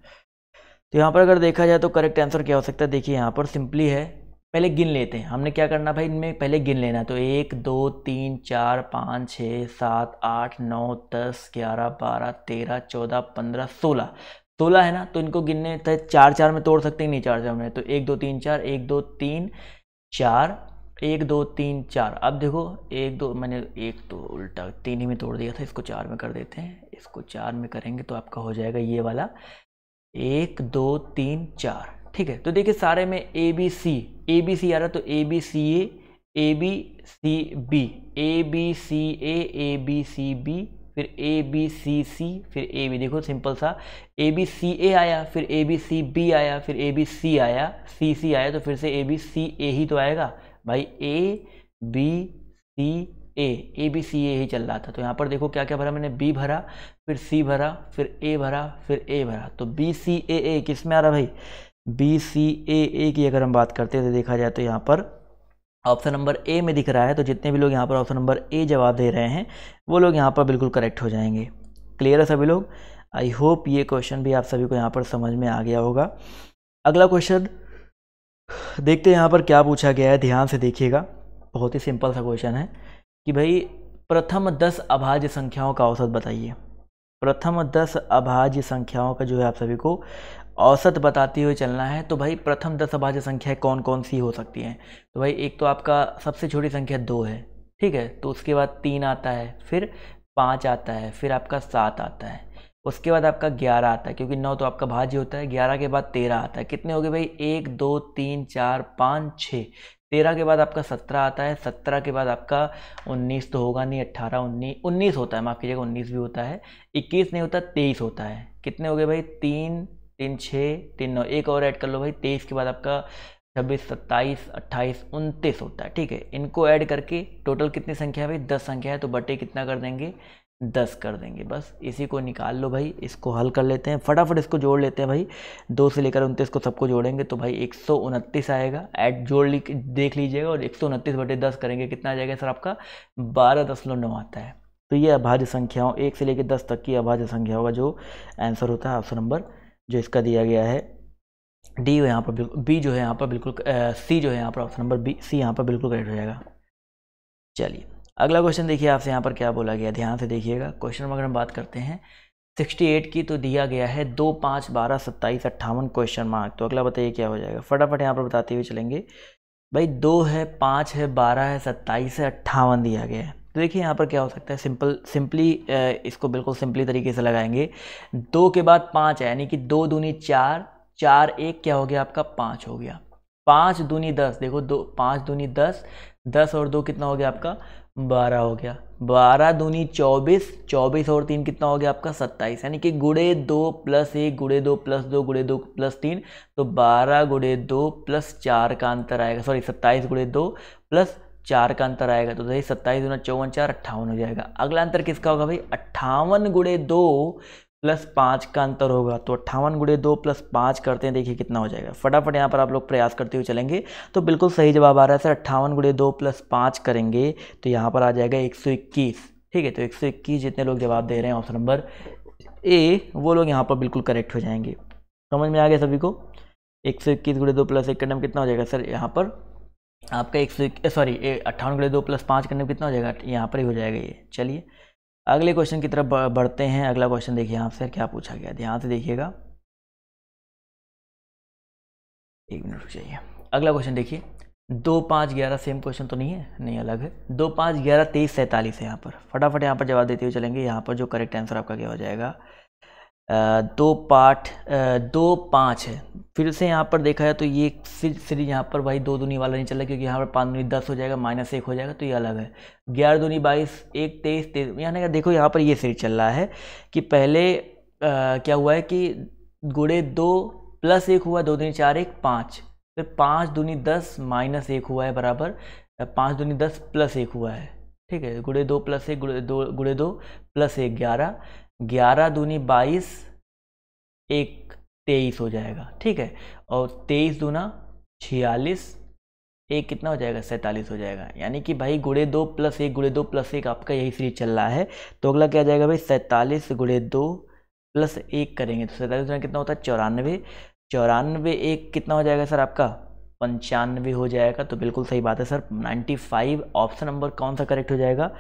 तो यहाँ पर अगर देखा जाए तो करेक्ट आंसर क्या हो सकता है देखिए यहाँ पर सिंपली है पहले गिन लेते हैं हमने क्या करना भाई इनमें पहले गिन लेना तो एक दो तीन चार पाँच छः सात आठ नौ दस ग्यारह बारह तेरह चौदह पंद्रह सोलह सोलह है ना तो इनको गिनने चार चार में तोड़ सकते हैं नहीं चार चार में तो एक दो तीन चार एक दो तीन चार एक दो तीन चार अब देखो एक दो मैंने एक तो उल्टा तीन ही में तोड़ दिया था इसको चार में कर देते हैं इसको चार में करेंगे तो आपका हो जाएगा ये वाला एक दो तीन चार ठीक है तो देखिए सारे में ए बी सी ए बी सी आ रहा है तो A B C A A B C B A B C A A B C B फिर ए बी सी सी फिर ए बी देखो सिंपल सा ए बी सी ए आया फिर ए बी सी बी आया फिर ए बी सी आया सी सी आया तो फिर से ए बी सी ए ही तो आएगा भाई ए B C A A B C ए ही चल रहा था तो यहाँ पर देखो क्या क्या भरा मैंने बी भरा फिर सी भरा फिर ए भरा फिर ए भरा तो बी सी ए ए किस में आ रहा भाई बी सी ए ए की अगर हम बात करते हैं तो देखा जाए तो यहाँ पर ऑप्शन नंबर ए में दिख रहा है तो जितने भी लोग यहाँ पर ऑप्शन नंबर ए जवाब दे रहे हैं वो लोग यहाँ पर बिल्कुल करेक्ट हो जाएंगे क्लियर है सभी लोग आई होप ये क्वेश्चन भी आप सभी को यहाँ पर समझ में आ गया होगा अगला क्वेश्चन देखते हैं यहाँ पर क्या पूछा गया है ध्यान से देखिएगा बहुत ही सिंपल सा क्वेश्चन है कि भाई प्रथम दस अभाज्य संख्याओं का औसत बताइए प्रथम दस अभाज्य संख्याओं का जो है आप सभी को औसत बताते हुए चलना है तो भाई प्रथम दस अभाज्य संख्याएँ कौन कौन सी हो सकती हैं तो भाई एक तो आपका सबसे छोटी संख्या दो है ठीक है तो उसके बाद तीन आता है फिर पाँच आता है फिर आपका सात आता है उसके बाद आपका ग्यारह आता है क्योंकि नौ तो आपका भाज्य होता है ग्यारह के बाद तेरह आता है कितने हो गए भाई एक दो तीन चार पाँच छः तेरह के बाद आपका सत्रह आता है सत्रह के बाद आपका उन्नीस तो होगा नहीं अट्ठारह उन्नीस उन्नीस होता है माफ़ कीजिएगा उन्नीस भी होता है इक्कीस नहीं होता तेईस होता है कितने हो गए भाई तीन तीन छः तीन नौ एक और ऐड कर लो भाई तेईस के बाद आपका छब्बीस सत्ताईस अट्ठाईस उनतीस होता है ठीक है इनको ऐड करके टोटल कितनी संख्या है भाई दस संख्या है तो बटे कितना कर देंगे दस कर देंगे बस इसी को निकाल लो भाई इसको हल कर लेते हैं फटाफट इसको जोड़ लेते हैं भाई दो से लेकर उनतीस को सबको जोड़ेंगे तो भाई एक सौ उनतीस आएगा ऐड जोड़ ली देख लीजिएगा और एक सौ उनतीस बटे दस करेंगे कितना आ जाएगा सर आपका बारह दशमलव नौ आता है तो ये अभाज्य संख्याओं एक से लेकर दस तक की अभाज्य संख्या होगा जो आंसर होता है ऑप्शन नंबर जो इसका दिया गया है डी यहाँ पर बिल्कुल बी जो है यहाँ पर बिल्कुल सी जो है यहाँ पर ऑप्शन नंबर बी सी यहाँ पर बिल्कुल करेक्ट हो जाएगा चलिए अगला क्वेश्चन देखिए आपसे यहाँ पर क्या बोला गया ध्यान से देखिएगा क्वेश्चन अगर हम बात करते हैं सिक्सटी एट की तो दिया गया है दो पाँच बारह सत्ताईस अट्ठावन क्वेश्चन मार्क तो अगला बताइए क्या हो जाएगा फटाफट यहाँ पर बताते हुए चलेंगे भाई दो है पाँच है बारह है सत्ताईस है अट्ठावन दिया गया है तो देखिए यहाँ पर क्या हो सकता है सिंपल सिंपली इसको बिल्कुल सिंपली तरीके से लगाएंगे दो के बाद पाँच है यानी कि दो दूनी चार चार एक क्या हो गया आपका पाँच हो गया पाँच दूनी दस देखो दो पाँच दूनी दस दस और दो कितना हो गया आपका बारह हो गया बारह दूनी चौबीस चौबीस और तीन कितना हो गया आपका सत्ताईस यानी कि गुड़े दो प्लस एक गुड़े दो प्लस दो गुड़े दो प्लस तीन तो बारह गुड़े दो प्लस चार का अंतर आएगा सॉरी सत्ताईस गुड़े दो प्लस चार का अंतर आएगा तो सही सत्ताईस दूना चौवन चार अट्ठावन हो जाएगा अगला अंतर किसका होगा भाई अट्ठावन गुड़े दो प्लस पाँच का अंतर होगा तो अट्ठावन गुड़े दो प्लस पाँच करते हैं देखिए कितना हो जाएगा फटाफट यहाँ पर आप लोग प्रयास करते हुए चलेंगे तो बिल्कुल सही जवाब आ रहा है सर अट्ठावन गुड़े दो प्लस पाँच करेंगे तो यहाँ पर आ जाएगा एक सौ इक्कीस ठीक है तो एक सौ इक्कीस जितने लोग जवाब दे रहे हैं ऑप्शन नंबर ए वो लोग यहाँ पर बिल्कुल करेक्ट हो जाएंगे समझ में आ गया सभी को एक सौ इक्कीस गुड़े दो प्लस एक कदम कितना हो जाएगा सर यहाँ पर आपका एक सॉरी अट्ठावन गुड़े दो प्लस पाँच करने में कितना हो जाएगा यहाँ पर ही हो जाएगा ये चलिए अगले क्वेश्चन की तरफ बढ़ते हैं अगला क्वेश्चन देखिए सर क्या पूछा गया ध्यान से देखिएगा एक मिनट रुक जाइए अगला क्वेश्चन देखिए दो पाँच ग्यारह सेम क्वेश्चन तो नहीं है नहीं अलग है दो पाँच ग्यारह तेईस सैंतालीस है यहाँ पर फटाफट यहाँ पर जवाब देते हुए चलेंगे यहाँ पर जो करेक्ट आंसर आपका क्या हो जाएगा दो पाठ दो पाँच है फिर से यहाँ पर देखा जाए तो ये सीरीज यहाँ पर भाई दो दूनी वाला नहीं चला क्योंकि यहाँ पर पाँच दूनी दस हो जाएगा माइनस एक हो जाएगा तो ये अलग है ग्यारह दूनी बाईस एक तेईस तेईस यानी कि देखो यहाँ पर ये सीरीज चल रहा है कि पहले आ, क्या हुआ है कि गुड़े दो प्लस एक हुआ दो दूनी चार एक पाँच फिर तो पाँच दूनी दस माइनस एक हुआ है बराबर तो पाँच दूनी दस प्लस एक हुआ है ठीक है गुड़े दो प्लस एक गुड़े दो गुड़े दो प्लस एक ग्यारह ग्यारह दूनी बाईस एक तेईस हो जाएगा ठीक है और तेईस दूना छियालीस एक कितना हो जाएगा सैंतालीस हो जाएगा यानी कि भाई गुड़े दो प्लस एक गुड़े दो प्लस एक आपका यही सीरीज चल रहा है तो अगला क्या जाएगा भाई सैंतालीस गुड़े दो प्लस एक करेंगे तो सैंतालीस दूना कितना होता है चौरानवे चौरानवे एक कितना हो जाएगा सर आपका पंचानवे हो जाएगा तो बिल्कुल सही बात है सर फाइव ऑप्शन नंबर कौन सा करेक्ट हो जाएगा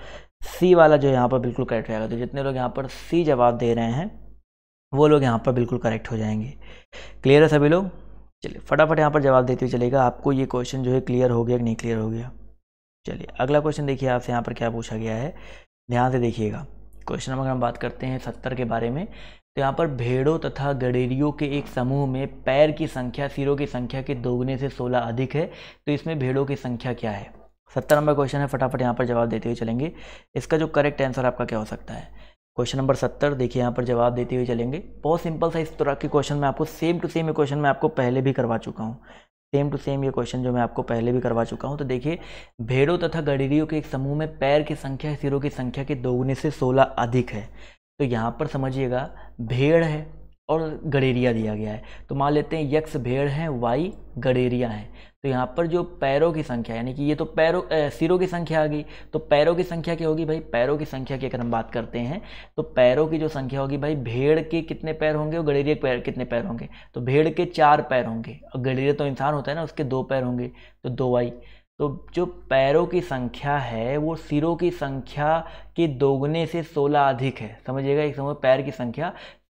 सी वाला जो यहाँ पर बिल्कुल करेक्ट हो जाएगा तो जितने लोग यहाँ पर सी जवाब दे रहे हैं वो लोग यहाँ पर बिल्कुल करेक्ट हो जाएंगे क्लियर है सभी लोग चलिए फटाफट यहाँ पर जवाब देते हुए चलेगा आपको ये क्वेश्चन जो है क्लियर हो गया कि नहीं क्लियर हो गया चलिए अगला क्वेश्चन देखिए आपसे यहाँ पर क्या पूछा गया है ध्यान से देखिएगा क्वेश्चन नंबर हम बात करते हैं सत्तर के बारे में तो यहाँ पर भेड़ों तथा गडेरियों के एक समूह में पैर की संख्या सिरों की संख्या के दोगुने से सोलह अधिक है तो इसमें भेड़ों की संख्या क्या है सत्तर नंबर क्वेश्चन है फटाफट यहाँ पर जवाब देते हुए चलेंगे इसका जो करेक्ट आंसर आपका क्या हो सकता है क्वेश्चन नंबर सत्तर देखिए यहाँ पर जवाब देते हुए चलेंगे बहुत सिंपल सा इस तरह के क्वेश्चन मैं आपको सेम टू सेम ये क्वेश्चन मैं आपको पहले भी करवा चुका हूँ सेम टू सेम ये क्वेश्चन जो मैं आपको पहले भी करवा चुका हूँ तो देखिए भेड़ों तथा गडरियों के एक समूह में पैर की संख्या सिरों की संख्या के दोगुने से सोलह अधिक है तो यहाँ पर समझिएगा भेड़ है और गडेरिया दिया गया है तो मान लेते हैं यक्स भेड़ है वाई गडेरिया है तो यहाँ पर जो पैरों की संख्या यानी कि ये तो पैरों सिरों की संख्या आ गई तो पैरों की संख्या क्या होगी भाई पैरों की संख्या की अगर हम बात करते हैं तो पैरों की जो संख्या होगी भाई भेड़ के कितने पैर होंगे और गडेरिया के पैर कितने पैर होंगे तो भेड़ के चार पैर होंगे और गडेरिया तो इंसान होता है ना उसके दो पैर होंगे तो दो आई तो जो पैरों की संख्या है वो सिरों की संख्या के दोगुने से सोलह अधिक है समझिएगा एक समय पैर की संख्या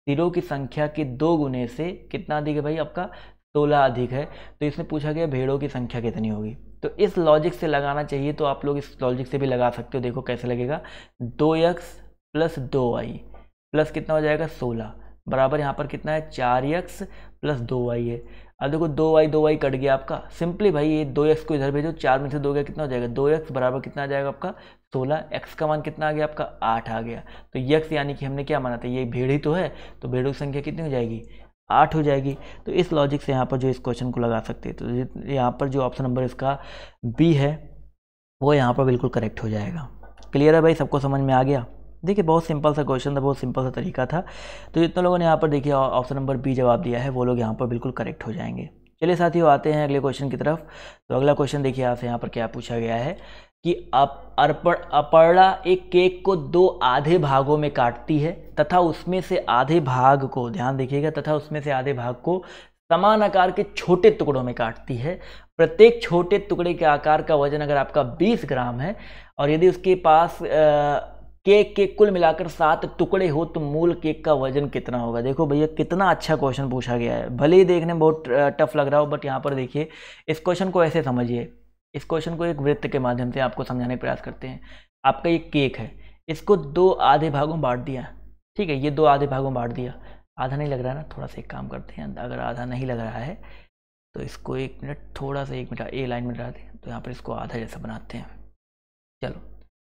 सिरों की संख्या के दो गुने से कितना अधिक है भाई आपका सोलह अधिक है तो इसमें पूछा गया भेड़ों की संख्या कितनी होगी तो इस लॉजिक से लगाना चाहिए तो आप लोग इस लॉजिक से भी लगा सकते हो देखो कैसे लगेगा दो यक्स प्लस दो आई प्लस कितना हो जाएगा सोलह बराबर यहाँ पर कितना है चार यक्स प्लस दो वाई है अब देखो दो वाई दो वाई कट गया आपका सिंपली भाई ये दो एक्स को इधर भेजो चार में से दो गया कितना हो जाएगा दो एक्स बराबर कितना आ जाएगा आपका सोलह एक्स का मान कितना आ गया आपका आठ आ गया तो यक्स यानी कि हमने क्या माना था ये भेड़ ही तो है तो भेड़ों की संख्या कितनी हो जाएगी आठ हो जाएगी तो इस लॉजिक से यहाँ पर जो इस क्वेश्चन को लगा सकते हैं तो यहाँ पर जो ऑप्शन नंबर इसका बी है वो यहाँ पर बिल्कुल करेक्ट हो जाएगा क्लियर है भाई सबको समझ में आ गया देखिए बहुत सिंपल सा क्वेश्चन था बहुत सिंपल सा तरीका था तो जितने लोगों ने यहाँ पर देखिए ऑप्शन नंबर बी जवाब दिया है वो लोग यहाँ पर बिल्कुल करेक्ट हो जाएंगे चलिए साथियों आते हैं अगले क्वेश्चन की तरफ तो अगला क्वेश्चन देखिए आपसे यहाँ पर क्या पूछा गया है कि अप अर्पण अपर्णा एक केक को दो आधे भागों में काटती है तथा उसमें से आधे भाग को ध्यान देखिएगा तथा उसमें से आधे भाग को समान आकार के छोटे टुकड़ों में काटती है प्रत्येक छोटे टुकड़े के आकार का वजन अगर आपका 20 ग्राम है और यदि उसके पास आ, केक के कुल मिलाकर सात टुकड़े हो तो मूल केक का वजन कितना होगा देखो भैया कितना अच्छा क्वेश्चन पूछा गया है भले ही देखने में बहुत टफ लग रहा हो बट यहाँ पर देखिए इस क्वेश्चन को ऐसे समझिए इस क्वेश्चन को एक वृत्त के माध्यम से आपको समझाने का प्रयास करते हैं आपका ये केक है इसको दो आधे भागों में बांट दिया ठीक है ये दो आधे भागों में बांट दिया आधा नहीं लग रहा है ना थोड़ा सा एक काम करते हैं अगर आधा नहीं लग रहा है तो इसको एक मिनट थोड़ा सा एक मिनट ए लाइन में डालते दें तो यहाँ पर इसको आधा जैसा बनाते हैं चलो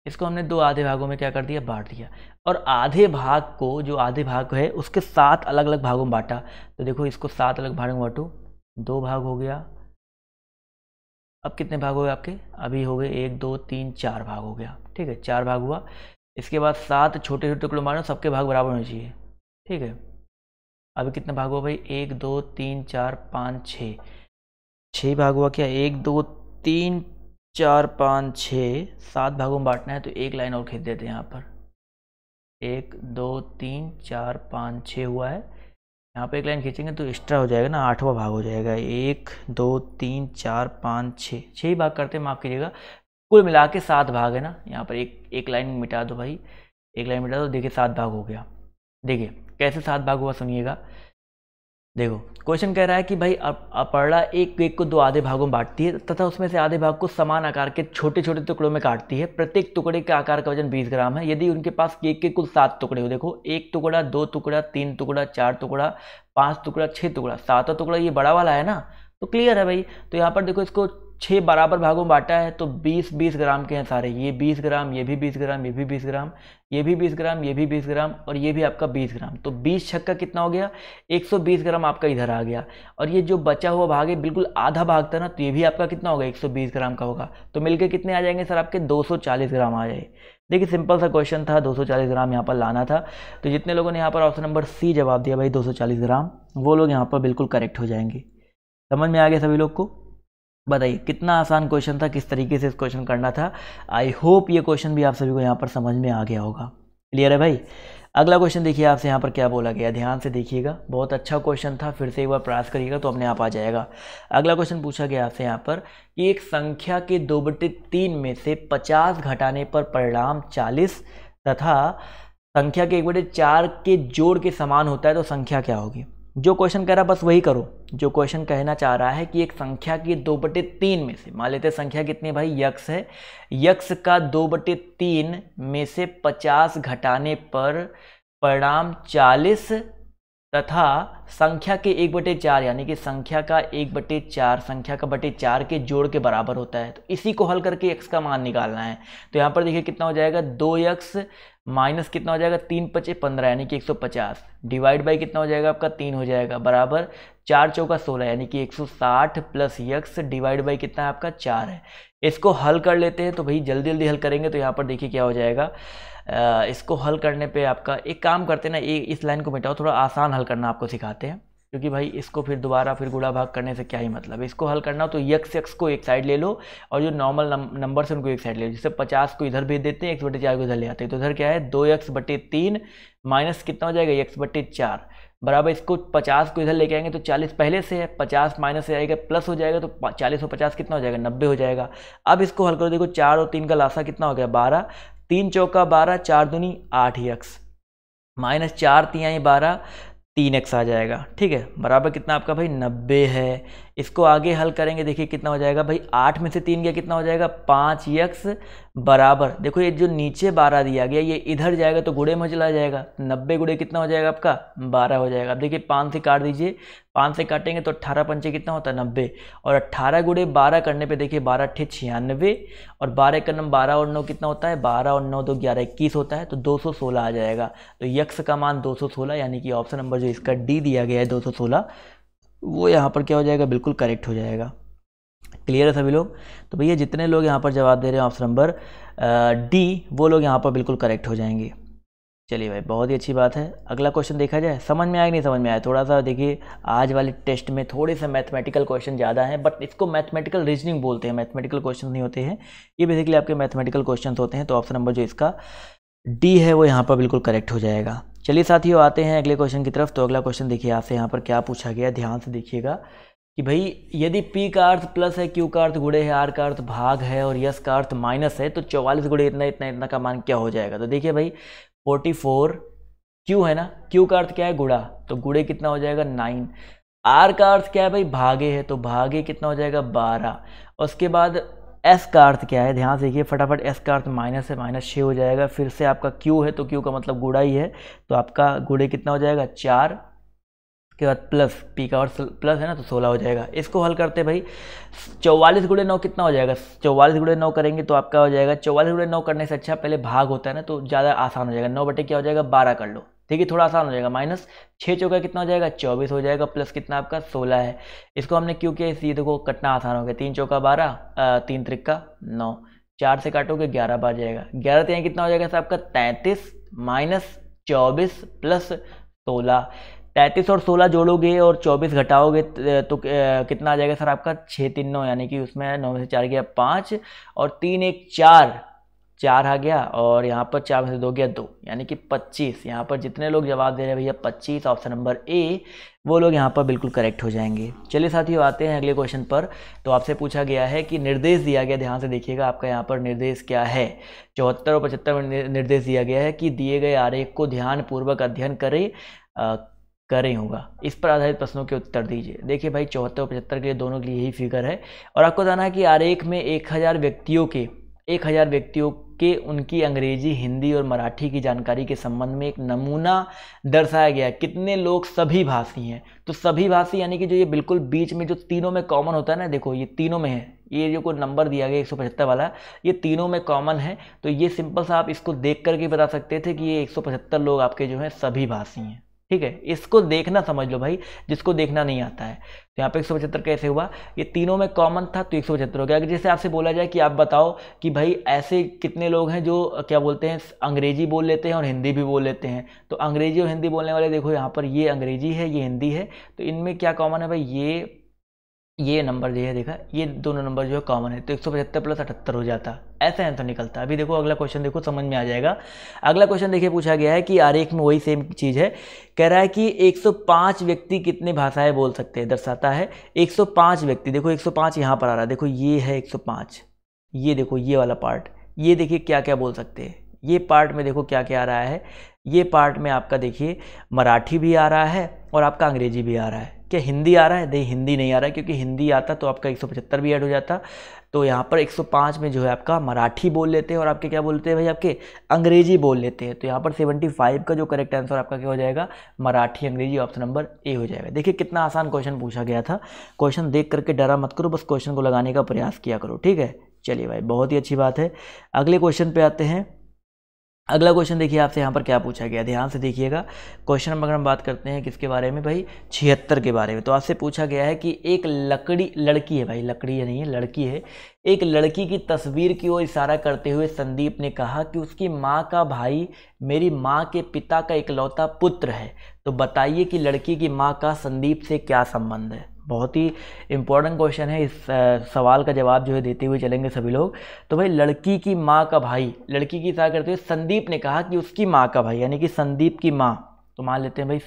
इसको हमने दो आधे भागों में क्या कर दिया बांट दिया और आधे भाग को जो आधे भाग है उसके सात अलग अलग भागों में बांटा तो देखो इसको सात अलग भागों में बांटो दो भाग हो गया अब कितने भाग हो गए आपके अभी हो गए एक दो तीन चार भाग हो गया ठीक है चार भाग हुआ इसके बाद सात छोटे छोटे टुकड़े मारो सबके भाग बराबर होने चाहिए ठीक है अभी कितने भाग हुआ भाई एक दो तीन चार पाँच छः छः भाग हुआ क्या एक दो तीन चार पाँच छः सात भागों में बांटना है तो एक लाइन और खींच देते हैं यहाँ पर एक दो तीन चार पाँच छः हुआ है यहाँ पे एक लाइन खींचेंगे तो एक्स्ट्रा हो जाएगा ना आठवा भाग हो जाएगा एक दो तीन चार पाँच छः छः ही भाग करते हैं माफ़ कीजिएगा कुल मिला के सात भाग है ना यहाँ पर एक एक लाइन मिटा दो भाई एक लाइन मिटा दो देखिए सात भाग हो गया देखिए कैसे सात भाग हुआ सुनिएगा देखो क्वेश्चन कह रहा है कि भाई अपर्णा एक केक को दो आधे भागों में बांटती है तथा उसमें से आधे भाग को समान आकार के छोटे छोटे टुकड़ों में काटती है प्रत्येक टुकड़े के आकार का वजन 20 ग्राम है यदि उनके पास केक के कुल सात टुकड़े हो देखो एक टुकड़ा दो टुकड़ा तीन टुकड़ा चार टुकड़ा पाँच टुकड़ा छः टुकड़ा सातवा टुकड़ा ये बड़ा वाला है ना तो क्लियर है भाई तो यहाँ पर देखो इसको छः बराबर भागों में बांटा है तो 20 20 ग्राम के हैं सारे ये 20 ग्राम ये भी 20 ग्राम ये भी 20 ग्राम ये भी 20 ग्राम ये भी 20 ग्राम और ये भी आपका 20 ग्राम तो 20 छक्का कितना हो गया 120 ग्राम आपका इधर आ गया और ये जो बचा हुआ भाग है बिल्कुल आधा भाग था ना तो ये भी आपका कितना होगा 120 ग्राम का होगा तो मिलकर कितने आ जाएंगे सर आपके 240 ग्राम आ जाए देखिए सिंपल सा क्वेश्चन था 240 ग्राम यहाँ पर लाना था तो जितने लोगों ने यहाँ पर ऑप्शन नंबर सी जवाब दिया भाई चालीस ग्राम वो लोग यहाँ पर बिल्कुल करेक्ट हो जाएंगे समझ में आ गया सभी लोग को बताइए कितना आसान क्वेश्चन था किस तरीके से इस क्वेश्चन करना था आई होप ये क्वेश्चन भी आप सभी को यहाँ पर समझ में आ गया होगा क्लियर है भाई अगला क्वेश्चन देखिए आपसे यहाँ पर क्या बोला गया ध्यान से देखिएगा बहुत अच्छा क्वेश्चन था फिर से एक बार प्रयास करिएगा तो अपने आप आ जाएगा अगला क्वेश्चन पूछा गया आपसे यहाँ पर कि एक संख्या के दो बटे तीन में से पचास घटाने पर परिणाम चालीस तथा संख्या के एक बटे चार के जोड़ के समान होता है तो संख्या क्या होगी जो क्वेश्चन कह रहा बस वही करो जो क्वेश्चन कहना चाह रहा है कि एक संख्या की दो बटे तीन में से मान लेते संख्या कितनी भाई यक्स है यक्स का दो बटे तीन में से पचास घटाने पर परिणाम चालीस तथा संख्या के एक बटे चार यानी कि संख्या का एक बटे चार संख्या का बटे चार के जोड़ के बराबर होता है तो इसी को हल करके एक्स का मान निकालना है तो यहाँ पर देखिए कितना हो जाएगा दो यक्स माइनस कितना हो जाएगा तीन पचे पंद्रह यानी कि एक सौ पचास डिवाइड बाई कितना हो जाएगा आपका तीन हो जाएगा बराबर चार चौका सोलह यानी कि एक सौ साठ प्लस यक्स डिवाइड बाई कितना है आपका चार है इसको हल कर लेते हैं तो भाई जल्दी जल्दी हल करेंगे तो यहाँ पर देखिए क्या हो जाएगा इसको हल करने पे आपका एक काम करते हैं ना इस लाइन को मिटाओ थोड़ा आसान हल करना आपको सिखाते हैं क्योंकि भाई इसको फिर दोबारा फिर गुड़ा भाग करने से क्या ही मतलब इसको हल करना हो तो यक्स यक्स को एक साइड ले लो और जो नॉर्मल नंबर से उनको एक साइड ले लो जैसे पचास को इधर भेज देते हैं एक्स बटे चार को इधर ले आते हैं तो इधर क्या है दो यक्स बटे तीन माइनस कितना हो जाएगा यक्स बटे चार बराबर इसको पचास को इधर लेके आएंगे तो चालीस पहले से है पचास माइनस से आएगा प्लस हो जाएगा तो चालीस और पचास कितना हो जाएगा नब्बे हो जाएगा अब इसको हल करो देखो चार और तीन का लाशा कितना हो गया बारह तीन चौका बारह चार दूनी आठ यक्स माइनस चार तिहाई बारह तीन एक्स आ जाएगा ठीक है बराबर कितना आपका भाई नब्बे है इसको आगे हल करेंगे देखिए कितना हो जाएगा भाई आठ में से तीन गया कितना हो जाएगा पाँच यक्स बराबर देखो ये जो नीचे बारह दिया गया ये इधर जाएगा तो गुड़े में चला जाएगा नब्बे गुड़े कितना हो जाएगा आपका बारह हो जाएगा अब देखिए पाँच से काट दीजिए पाँच से काटेंगे तो अट्ठारह पंचे कितना होता है नब्बे और अट्ठारह गुड़े बारह करने पर देखिए बारह अट्ठे छियानवे और बारह का नम बारह और नौ कितना होता है बारह और नौ दो ग्यारह इक्कीस होता है तो दो सौ सोलह आ जाएगा तो यक्स का मान दो सौ सोलह यानी कि ऑप्शन नंबर जो इसका डी दिया गया है दो सौ सोलह वो यहाँ पर क्या हो जाएगा बिल्कुल करेक्ट हो जाएगा क्लियर है सभी लोग तो भैया जितने लोग यहाँ पर जवाब दे रहे हैं ऑप्शन नंबर डी वो लोग यहाँ पर बिल्कुल करेक्ट हो जाएंगे चलिए भाई बहुत ही अच्छी बात है अगला क्वेश्चन देखा जाए समझ में आया नहीं समझ में आया थोड़ा सा देखिए आज वाले टेस्ट में थोड़े से मैथमेटिकल क्वेश्चन ज़्यादा हैं बट इसको मैथमेटिकल रीजनिंग बोलते हैं मैथमेटिकल क्वेश्चन नहीं होते हैं ये बेसिकली आपके मैथमेटिकल क्वेश्चन होते हैं तो ऑप्शन नंबर जो इसका डी है वो यहाँ पर बिल्कुल करेक्ट हो जाएगा चलिए साथियों आते हैं अगले क्वेश्चन की तरफ तो अगला क्वेश्चन देखिए आपसे यहाँ पर क्या पूछा गया ध्यान से देखिएगा कि भाई यदि पी का अर्थ प्लस है क्यू का अर्थ गुड़े है आर का अर्थ भाग है और यस का अर्थ माइनस है तो चौवालीस गुड़े इतना इतना इतना का मान क्या हो जाएगा तो देखिए भाई फोर्टी फोर क्यू है ना क्यू का अर्थ क्या है गुड़ा तो गुड़े कितना हो जाएगा नाइन आर का अर्थ क्या है भाई भागे है तो भागे कितना हो जाएगा बारह उसके बाद एस का अर्थ क्या है ध्यान से देखिए फटाफट एस का अर्थ माइनस है माइनस छः हो जाएगा फिर से आपका क्यू है तो क्यू का मतलब गुड़ा ही है तो आपका गुड़े कितना हो जाएगा चार के बाद प्लस पी का और प्लस है ना तो सोलह हो जाएगा इसको हल करते भाई चौवालीस गुड़े नौ कितना हो जाएगा चौवालीस गुड़े नौ करेंगे तो आपका हो जाएगा चौवालीस गुड़े नौ करने से अच्छा पहले भाग होता है ना तो ज़्यादा आसान हो जाएगा नौ बटे क्या हो जाएगा बारह कर लो ठीक है थोड़ा आसान हो जाएगा माइनस छः चौका कितना हो जाएगा चौबीस हो जाएगा प्लस कितना आपका सोलह है इसको हमने क्यों किया इस सीधे को कटना आसान हो गया तीन चौका बारह तीन त्रिक्का नौ चार से काटोगे ग्यारह बार जाएगा ग्यारह तेरह कितना हो जाएगा सर आपका तैंतीस माइनस चौबीस प्लस सोलह तैंतीस और सोलह जोड़ोगे और चौबीस घटाओगे तो कितना आ जाएगा सर आपका छः तीन नौ यानी कि उसमें नौ से चार गया पाँच और तीन एक चार चार आ गया और यहाँ पर चार में से दो गया दो यानी कि पच्चीस यहाँ पर जितने लोग जवाब दे रहे हैं भैया पच्चीस ऑप्शन नंबर ए वो लोग यहाँ पर बिल्कुल करेक्ट हो जाएंगे चलिए साथियों आते हैं अगले क्वेश्चन पर तो आपसे पूछा गया है कि निर्देश दिया गया ध्यान से देखिएगा आपका यहाँ पर निर्देश क्या है चौहत्तर और पचहत्तर में निर्देश दिया गया है कि दिए गए आरेख को ध्यानपूर्वक अध्ययन करें करें होगा इस पर आधारित प्रश्नों के उत्तर दीजिए देखिए भाई चौहत्तर और पचहत्तर के लिए दोनों के लिए यही फिगर है और आपको जाना है कि आरेख में एक हज़ार व्यक्तियों के एक हज़ार व्यक्तियों के उनकी अंग्रेजी हिंदी और मराठी की जानकारी के संबंध में एक नमूना दर्शाया गया है कितने लोग सभी भाषी हैं तो सभी भाषी यानी कि जो ये बिल्कुल बीच में जो तीनों में कॉमन होता है ना देखो ये तीनों में है ये जो कोई नंबर दिया गया एक वाला ये तीनों में कॉमन है तो ये सिंपल सा आप इसको देख करके बता सकते थे कि ये एक लोग आपके जो हैं सभी भाषी हैं ठीक है इसको देखना समझ लो भाई जिसको देखना नहीं आता है तो यहाँ पे एक सौ पचहत्तर कैसे हुआ ये तीनों में कॉमन था तो एक सौ पचहत्तर हो गया अगर जैसे आपसे बोला जाए कि आप बताओ कि भाई ऐसे कितने लोग हैं जो क्या बोलते हैं अंग्रेजी बोल लेते हैं और हिंदी भी बोल लेते हैं तो अंग्रेजी और हिंदी बोलने वाले देखो यहाँ पर ये अंग्रेजी है ये हिंदी है तो इनमें क्या कॉमन है भाई ये ये नंबर जो है देखा ये दोनों नंबर जो है कॉमन है तो एक सौ पचहत्तर प्लस अठहत्तर हो जाता ऐसा आंसर तो निकलता अभी देखो अगला क्वेश्चन देखो समझ में आ जाएगा अगला क्वेश्चन देखिए पूछा गया है कि आरेख में वही सेम चीज़ है कह रहा है कि 105 व्यक्ति कितने भाषाएं बोल सकते हैं दर्शाता है 105 व्यक्ति देखो 105 यहाँ पर आ रहा है देखो ये है 105 ये देखो ये वाला पार्ट ये देखिए क्या क्या बोल सकते हैं ये पार्ट में देखो क्या क्या आ रहा है ये पार्ट में आपका देखिए मराठी भी आ रहा है और आपका अंग्रेजी भी आ रहा है क्या हिंदी आ रहा है नहीं हिंदी नहीं आ रहा है क्योंकि हिंदी आता तो आपका एक भी ऐड हो जाता तो यहाँ पर 105 में जो है आपका मराठी बोल लेते हैं और आपके क्या बोलते हैं भाई आपके अंग्रेजी बोल लेते हैं तो यहाँ पर 75 का जो करेक्ट आंसर आपका क्या हो जाएगा मराठी अंग्रेजी ऑप्शन नंबर ए हो जाएगा देखिए कितना आसान क्वेश्चन पूछा गया था क्वेश्चन देख करके डरा मत करो बस क्वेश्चन को लगाने का प्रयास किया करो ठीक है चलिए भाई बहुत ही अच्छी बात है अगले क्वेश्चन पर आते हैं अगला क्वेश्चन देखिए आपसे यहाँ पर क्या पूछा गया ध्यान से देखिएगा क्वेश्चन नंबर हम बात करते हैं किसके बारे में भाई छिहत्तर के बारे में तो आपसे पूछा गया है कि एक लकड़ी लड़की है भाई लकड़ी नहीं है लड़की है एक लड़की की तस्वीर की ओर इशारा करते हुए संदीप ने कहा कि उसकी माँ का भाई मेरी माँ के पिता का इकलौता पुत्र है तो बताइए कि लड़की की माँ का संदीप से क्या संबंध है बहुत ही इंपॉर्टेंट क्वेश्चन है इस सवाल का जवाब जो है देते हुए चलेंगे सभी लोग तो भाई लड़की की माँ का भाई लड़की की सलाह करते हुए संदीप ने कहा कि उसकी माँ का भाई यानी कि संदीप की माँ तो मान लेते हैं भाई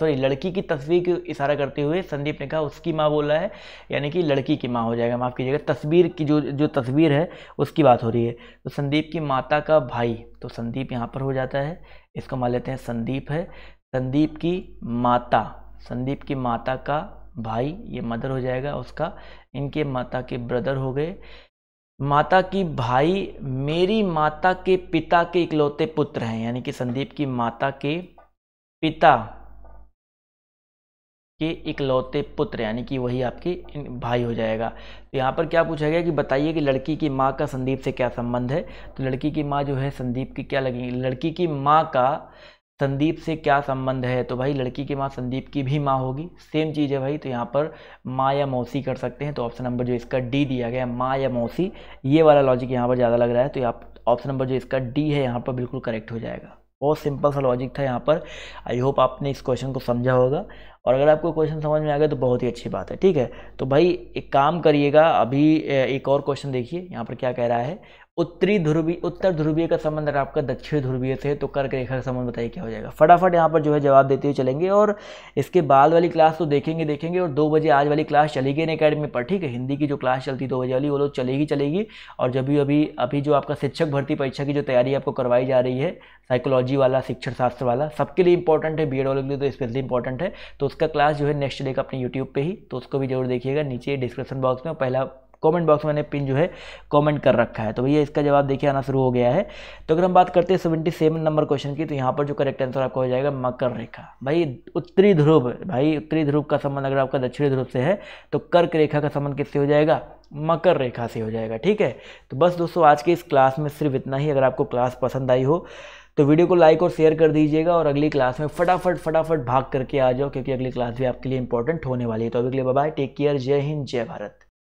सॉरी लड़की की तस्वीर की इशारा करते हुए संदीप ने कहा उसकी माँ बोला है यानी कि लड़की की माँ हो जाएगा माफ़ कीजिएगा तस्वीर की जो जो तस्वीर है उसकी बात हो रही है तो संदीप की माता का भाई तो संदीप यहाँ पर हो जाता है इसको मान लेते हैं संदीप है संदीप की माता संदीप की माता का भाई ये मदर हो जाएगा उसका इनके माता के ब्रदर हो गए माता की भाई मेरी माता के पिता के इकलौते पुत्र हैं यानी कि संदीप की माता के पिता के इकलौते पुत्र यानी कि वही आपके भाई हो जाएगा तो यहाँ पर क्या पूछा गया कि बताइए कि लड़की की माँ का संदीप से क्या संबंध है तो लड़की की माँ जो है संदीप की क्या लगेंगी लड़की की माँ का संदीप से क्या संबंध है तो भाई लड़की की माँ संदीप की भी माँ होगी सेम चीज़ है भाई तो यहाँ पर माँ या मौसी कर सकते हैं तो ऑप्शन नंबर जो इसका डी दिया गया माँ या मौसी ये वाला लॉजिक यहाँ पर ज़्यादा लग रहा है तो यहाँ ऑप्शन नंबर जो इसका डी है यहाँ पर बिल्कुल करेक्ट हो जाएगा बहुत सिंपल सा लॉजिक था यहाँ पर आई होप आपने इस क्वेश्चन को समझा होगा और अगर आपको क्वेश्चन समझ में आ गया तो बहुत ही अच्छी बात है ठीक है तो भाई एक काम करिएगा अभी एक और क्वेश्चन देखिए यहाँ पर क्या कह रहा है उत्तरी ध्रुवीय उत्तर ध्रुवीय का संबंध अगर आपका दक्षिण ध्रुवीय से है तो कर्क रेखा का संबंध बताइए क्या हो जाएगा फटाफट यहाँ पर जो है जवाब देते हुए चलेंगे और इसके बाद वाली क्लास तो देखेंगे देखेंगे और दो बजे आज वाली क्लास चलेगी इन अकेडमी पर ठीक है हिंदी की जो क्लास चलती है दो बजे वाली वो लोग चलेगी चलेगी और जब भी अभी अभी जो आपका शिक्षक भर्ती परीक्षा की जो तैयारी आपको करवाई जा रही है साइकोलॉजी वाला शिक्षण शास्त्र वाला सबके लिए इंपॉर्टेंट है बी वालों के लिए तो स्पेशली इंपॉर्टेंट है तो उसका क्लास जो है नेक्स्ट डे का अपने यूट्यूब पर ही तो उसको भी जरूर देखिएगा नीचे डिस्क्रिप्शन बॉक्स में पहला कमेंट बॉक्स मैंने पिन जो है कमेंट कर रखा है तो भैया इसका जवाब देखिए आना शुरू हो गया है तो अगर हम बात करते हैं सेवेंटी सेवन नंबर क्वेश्चन की तो यहाँ पर जो करेक्ट आंसर आपका हो जाएगा मकर रेखा भाई उत्तरी ध्रुव भाई उत्तरी ध्रुव का संबंध अगर आपका दक्षिणी ध्रुव से है तो कर्क रेखा का संबंध किससे हो जाएगा मकर रेखा से हो जाएगा ठीक है तो बस दोस्तों आज के इस क्लास में सिर्फ इतना ही अगर आपको क्लास पसंद आई हो तो वीडियो को लाइक और शेयर कर दीजिएगा और अगली क्लास में फटाफट फटाफट भाग करके आ जाओ क्योंकि अगली क्लास भी आपके लिए इंपॉर्टेंट होने वाली है तो अभी के लिए बाय टेक केयर जय हिंद जय भारत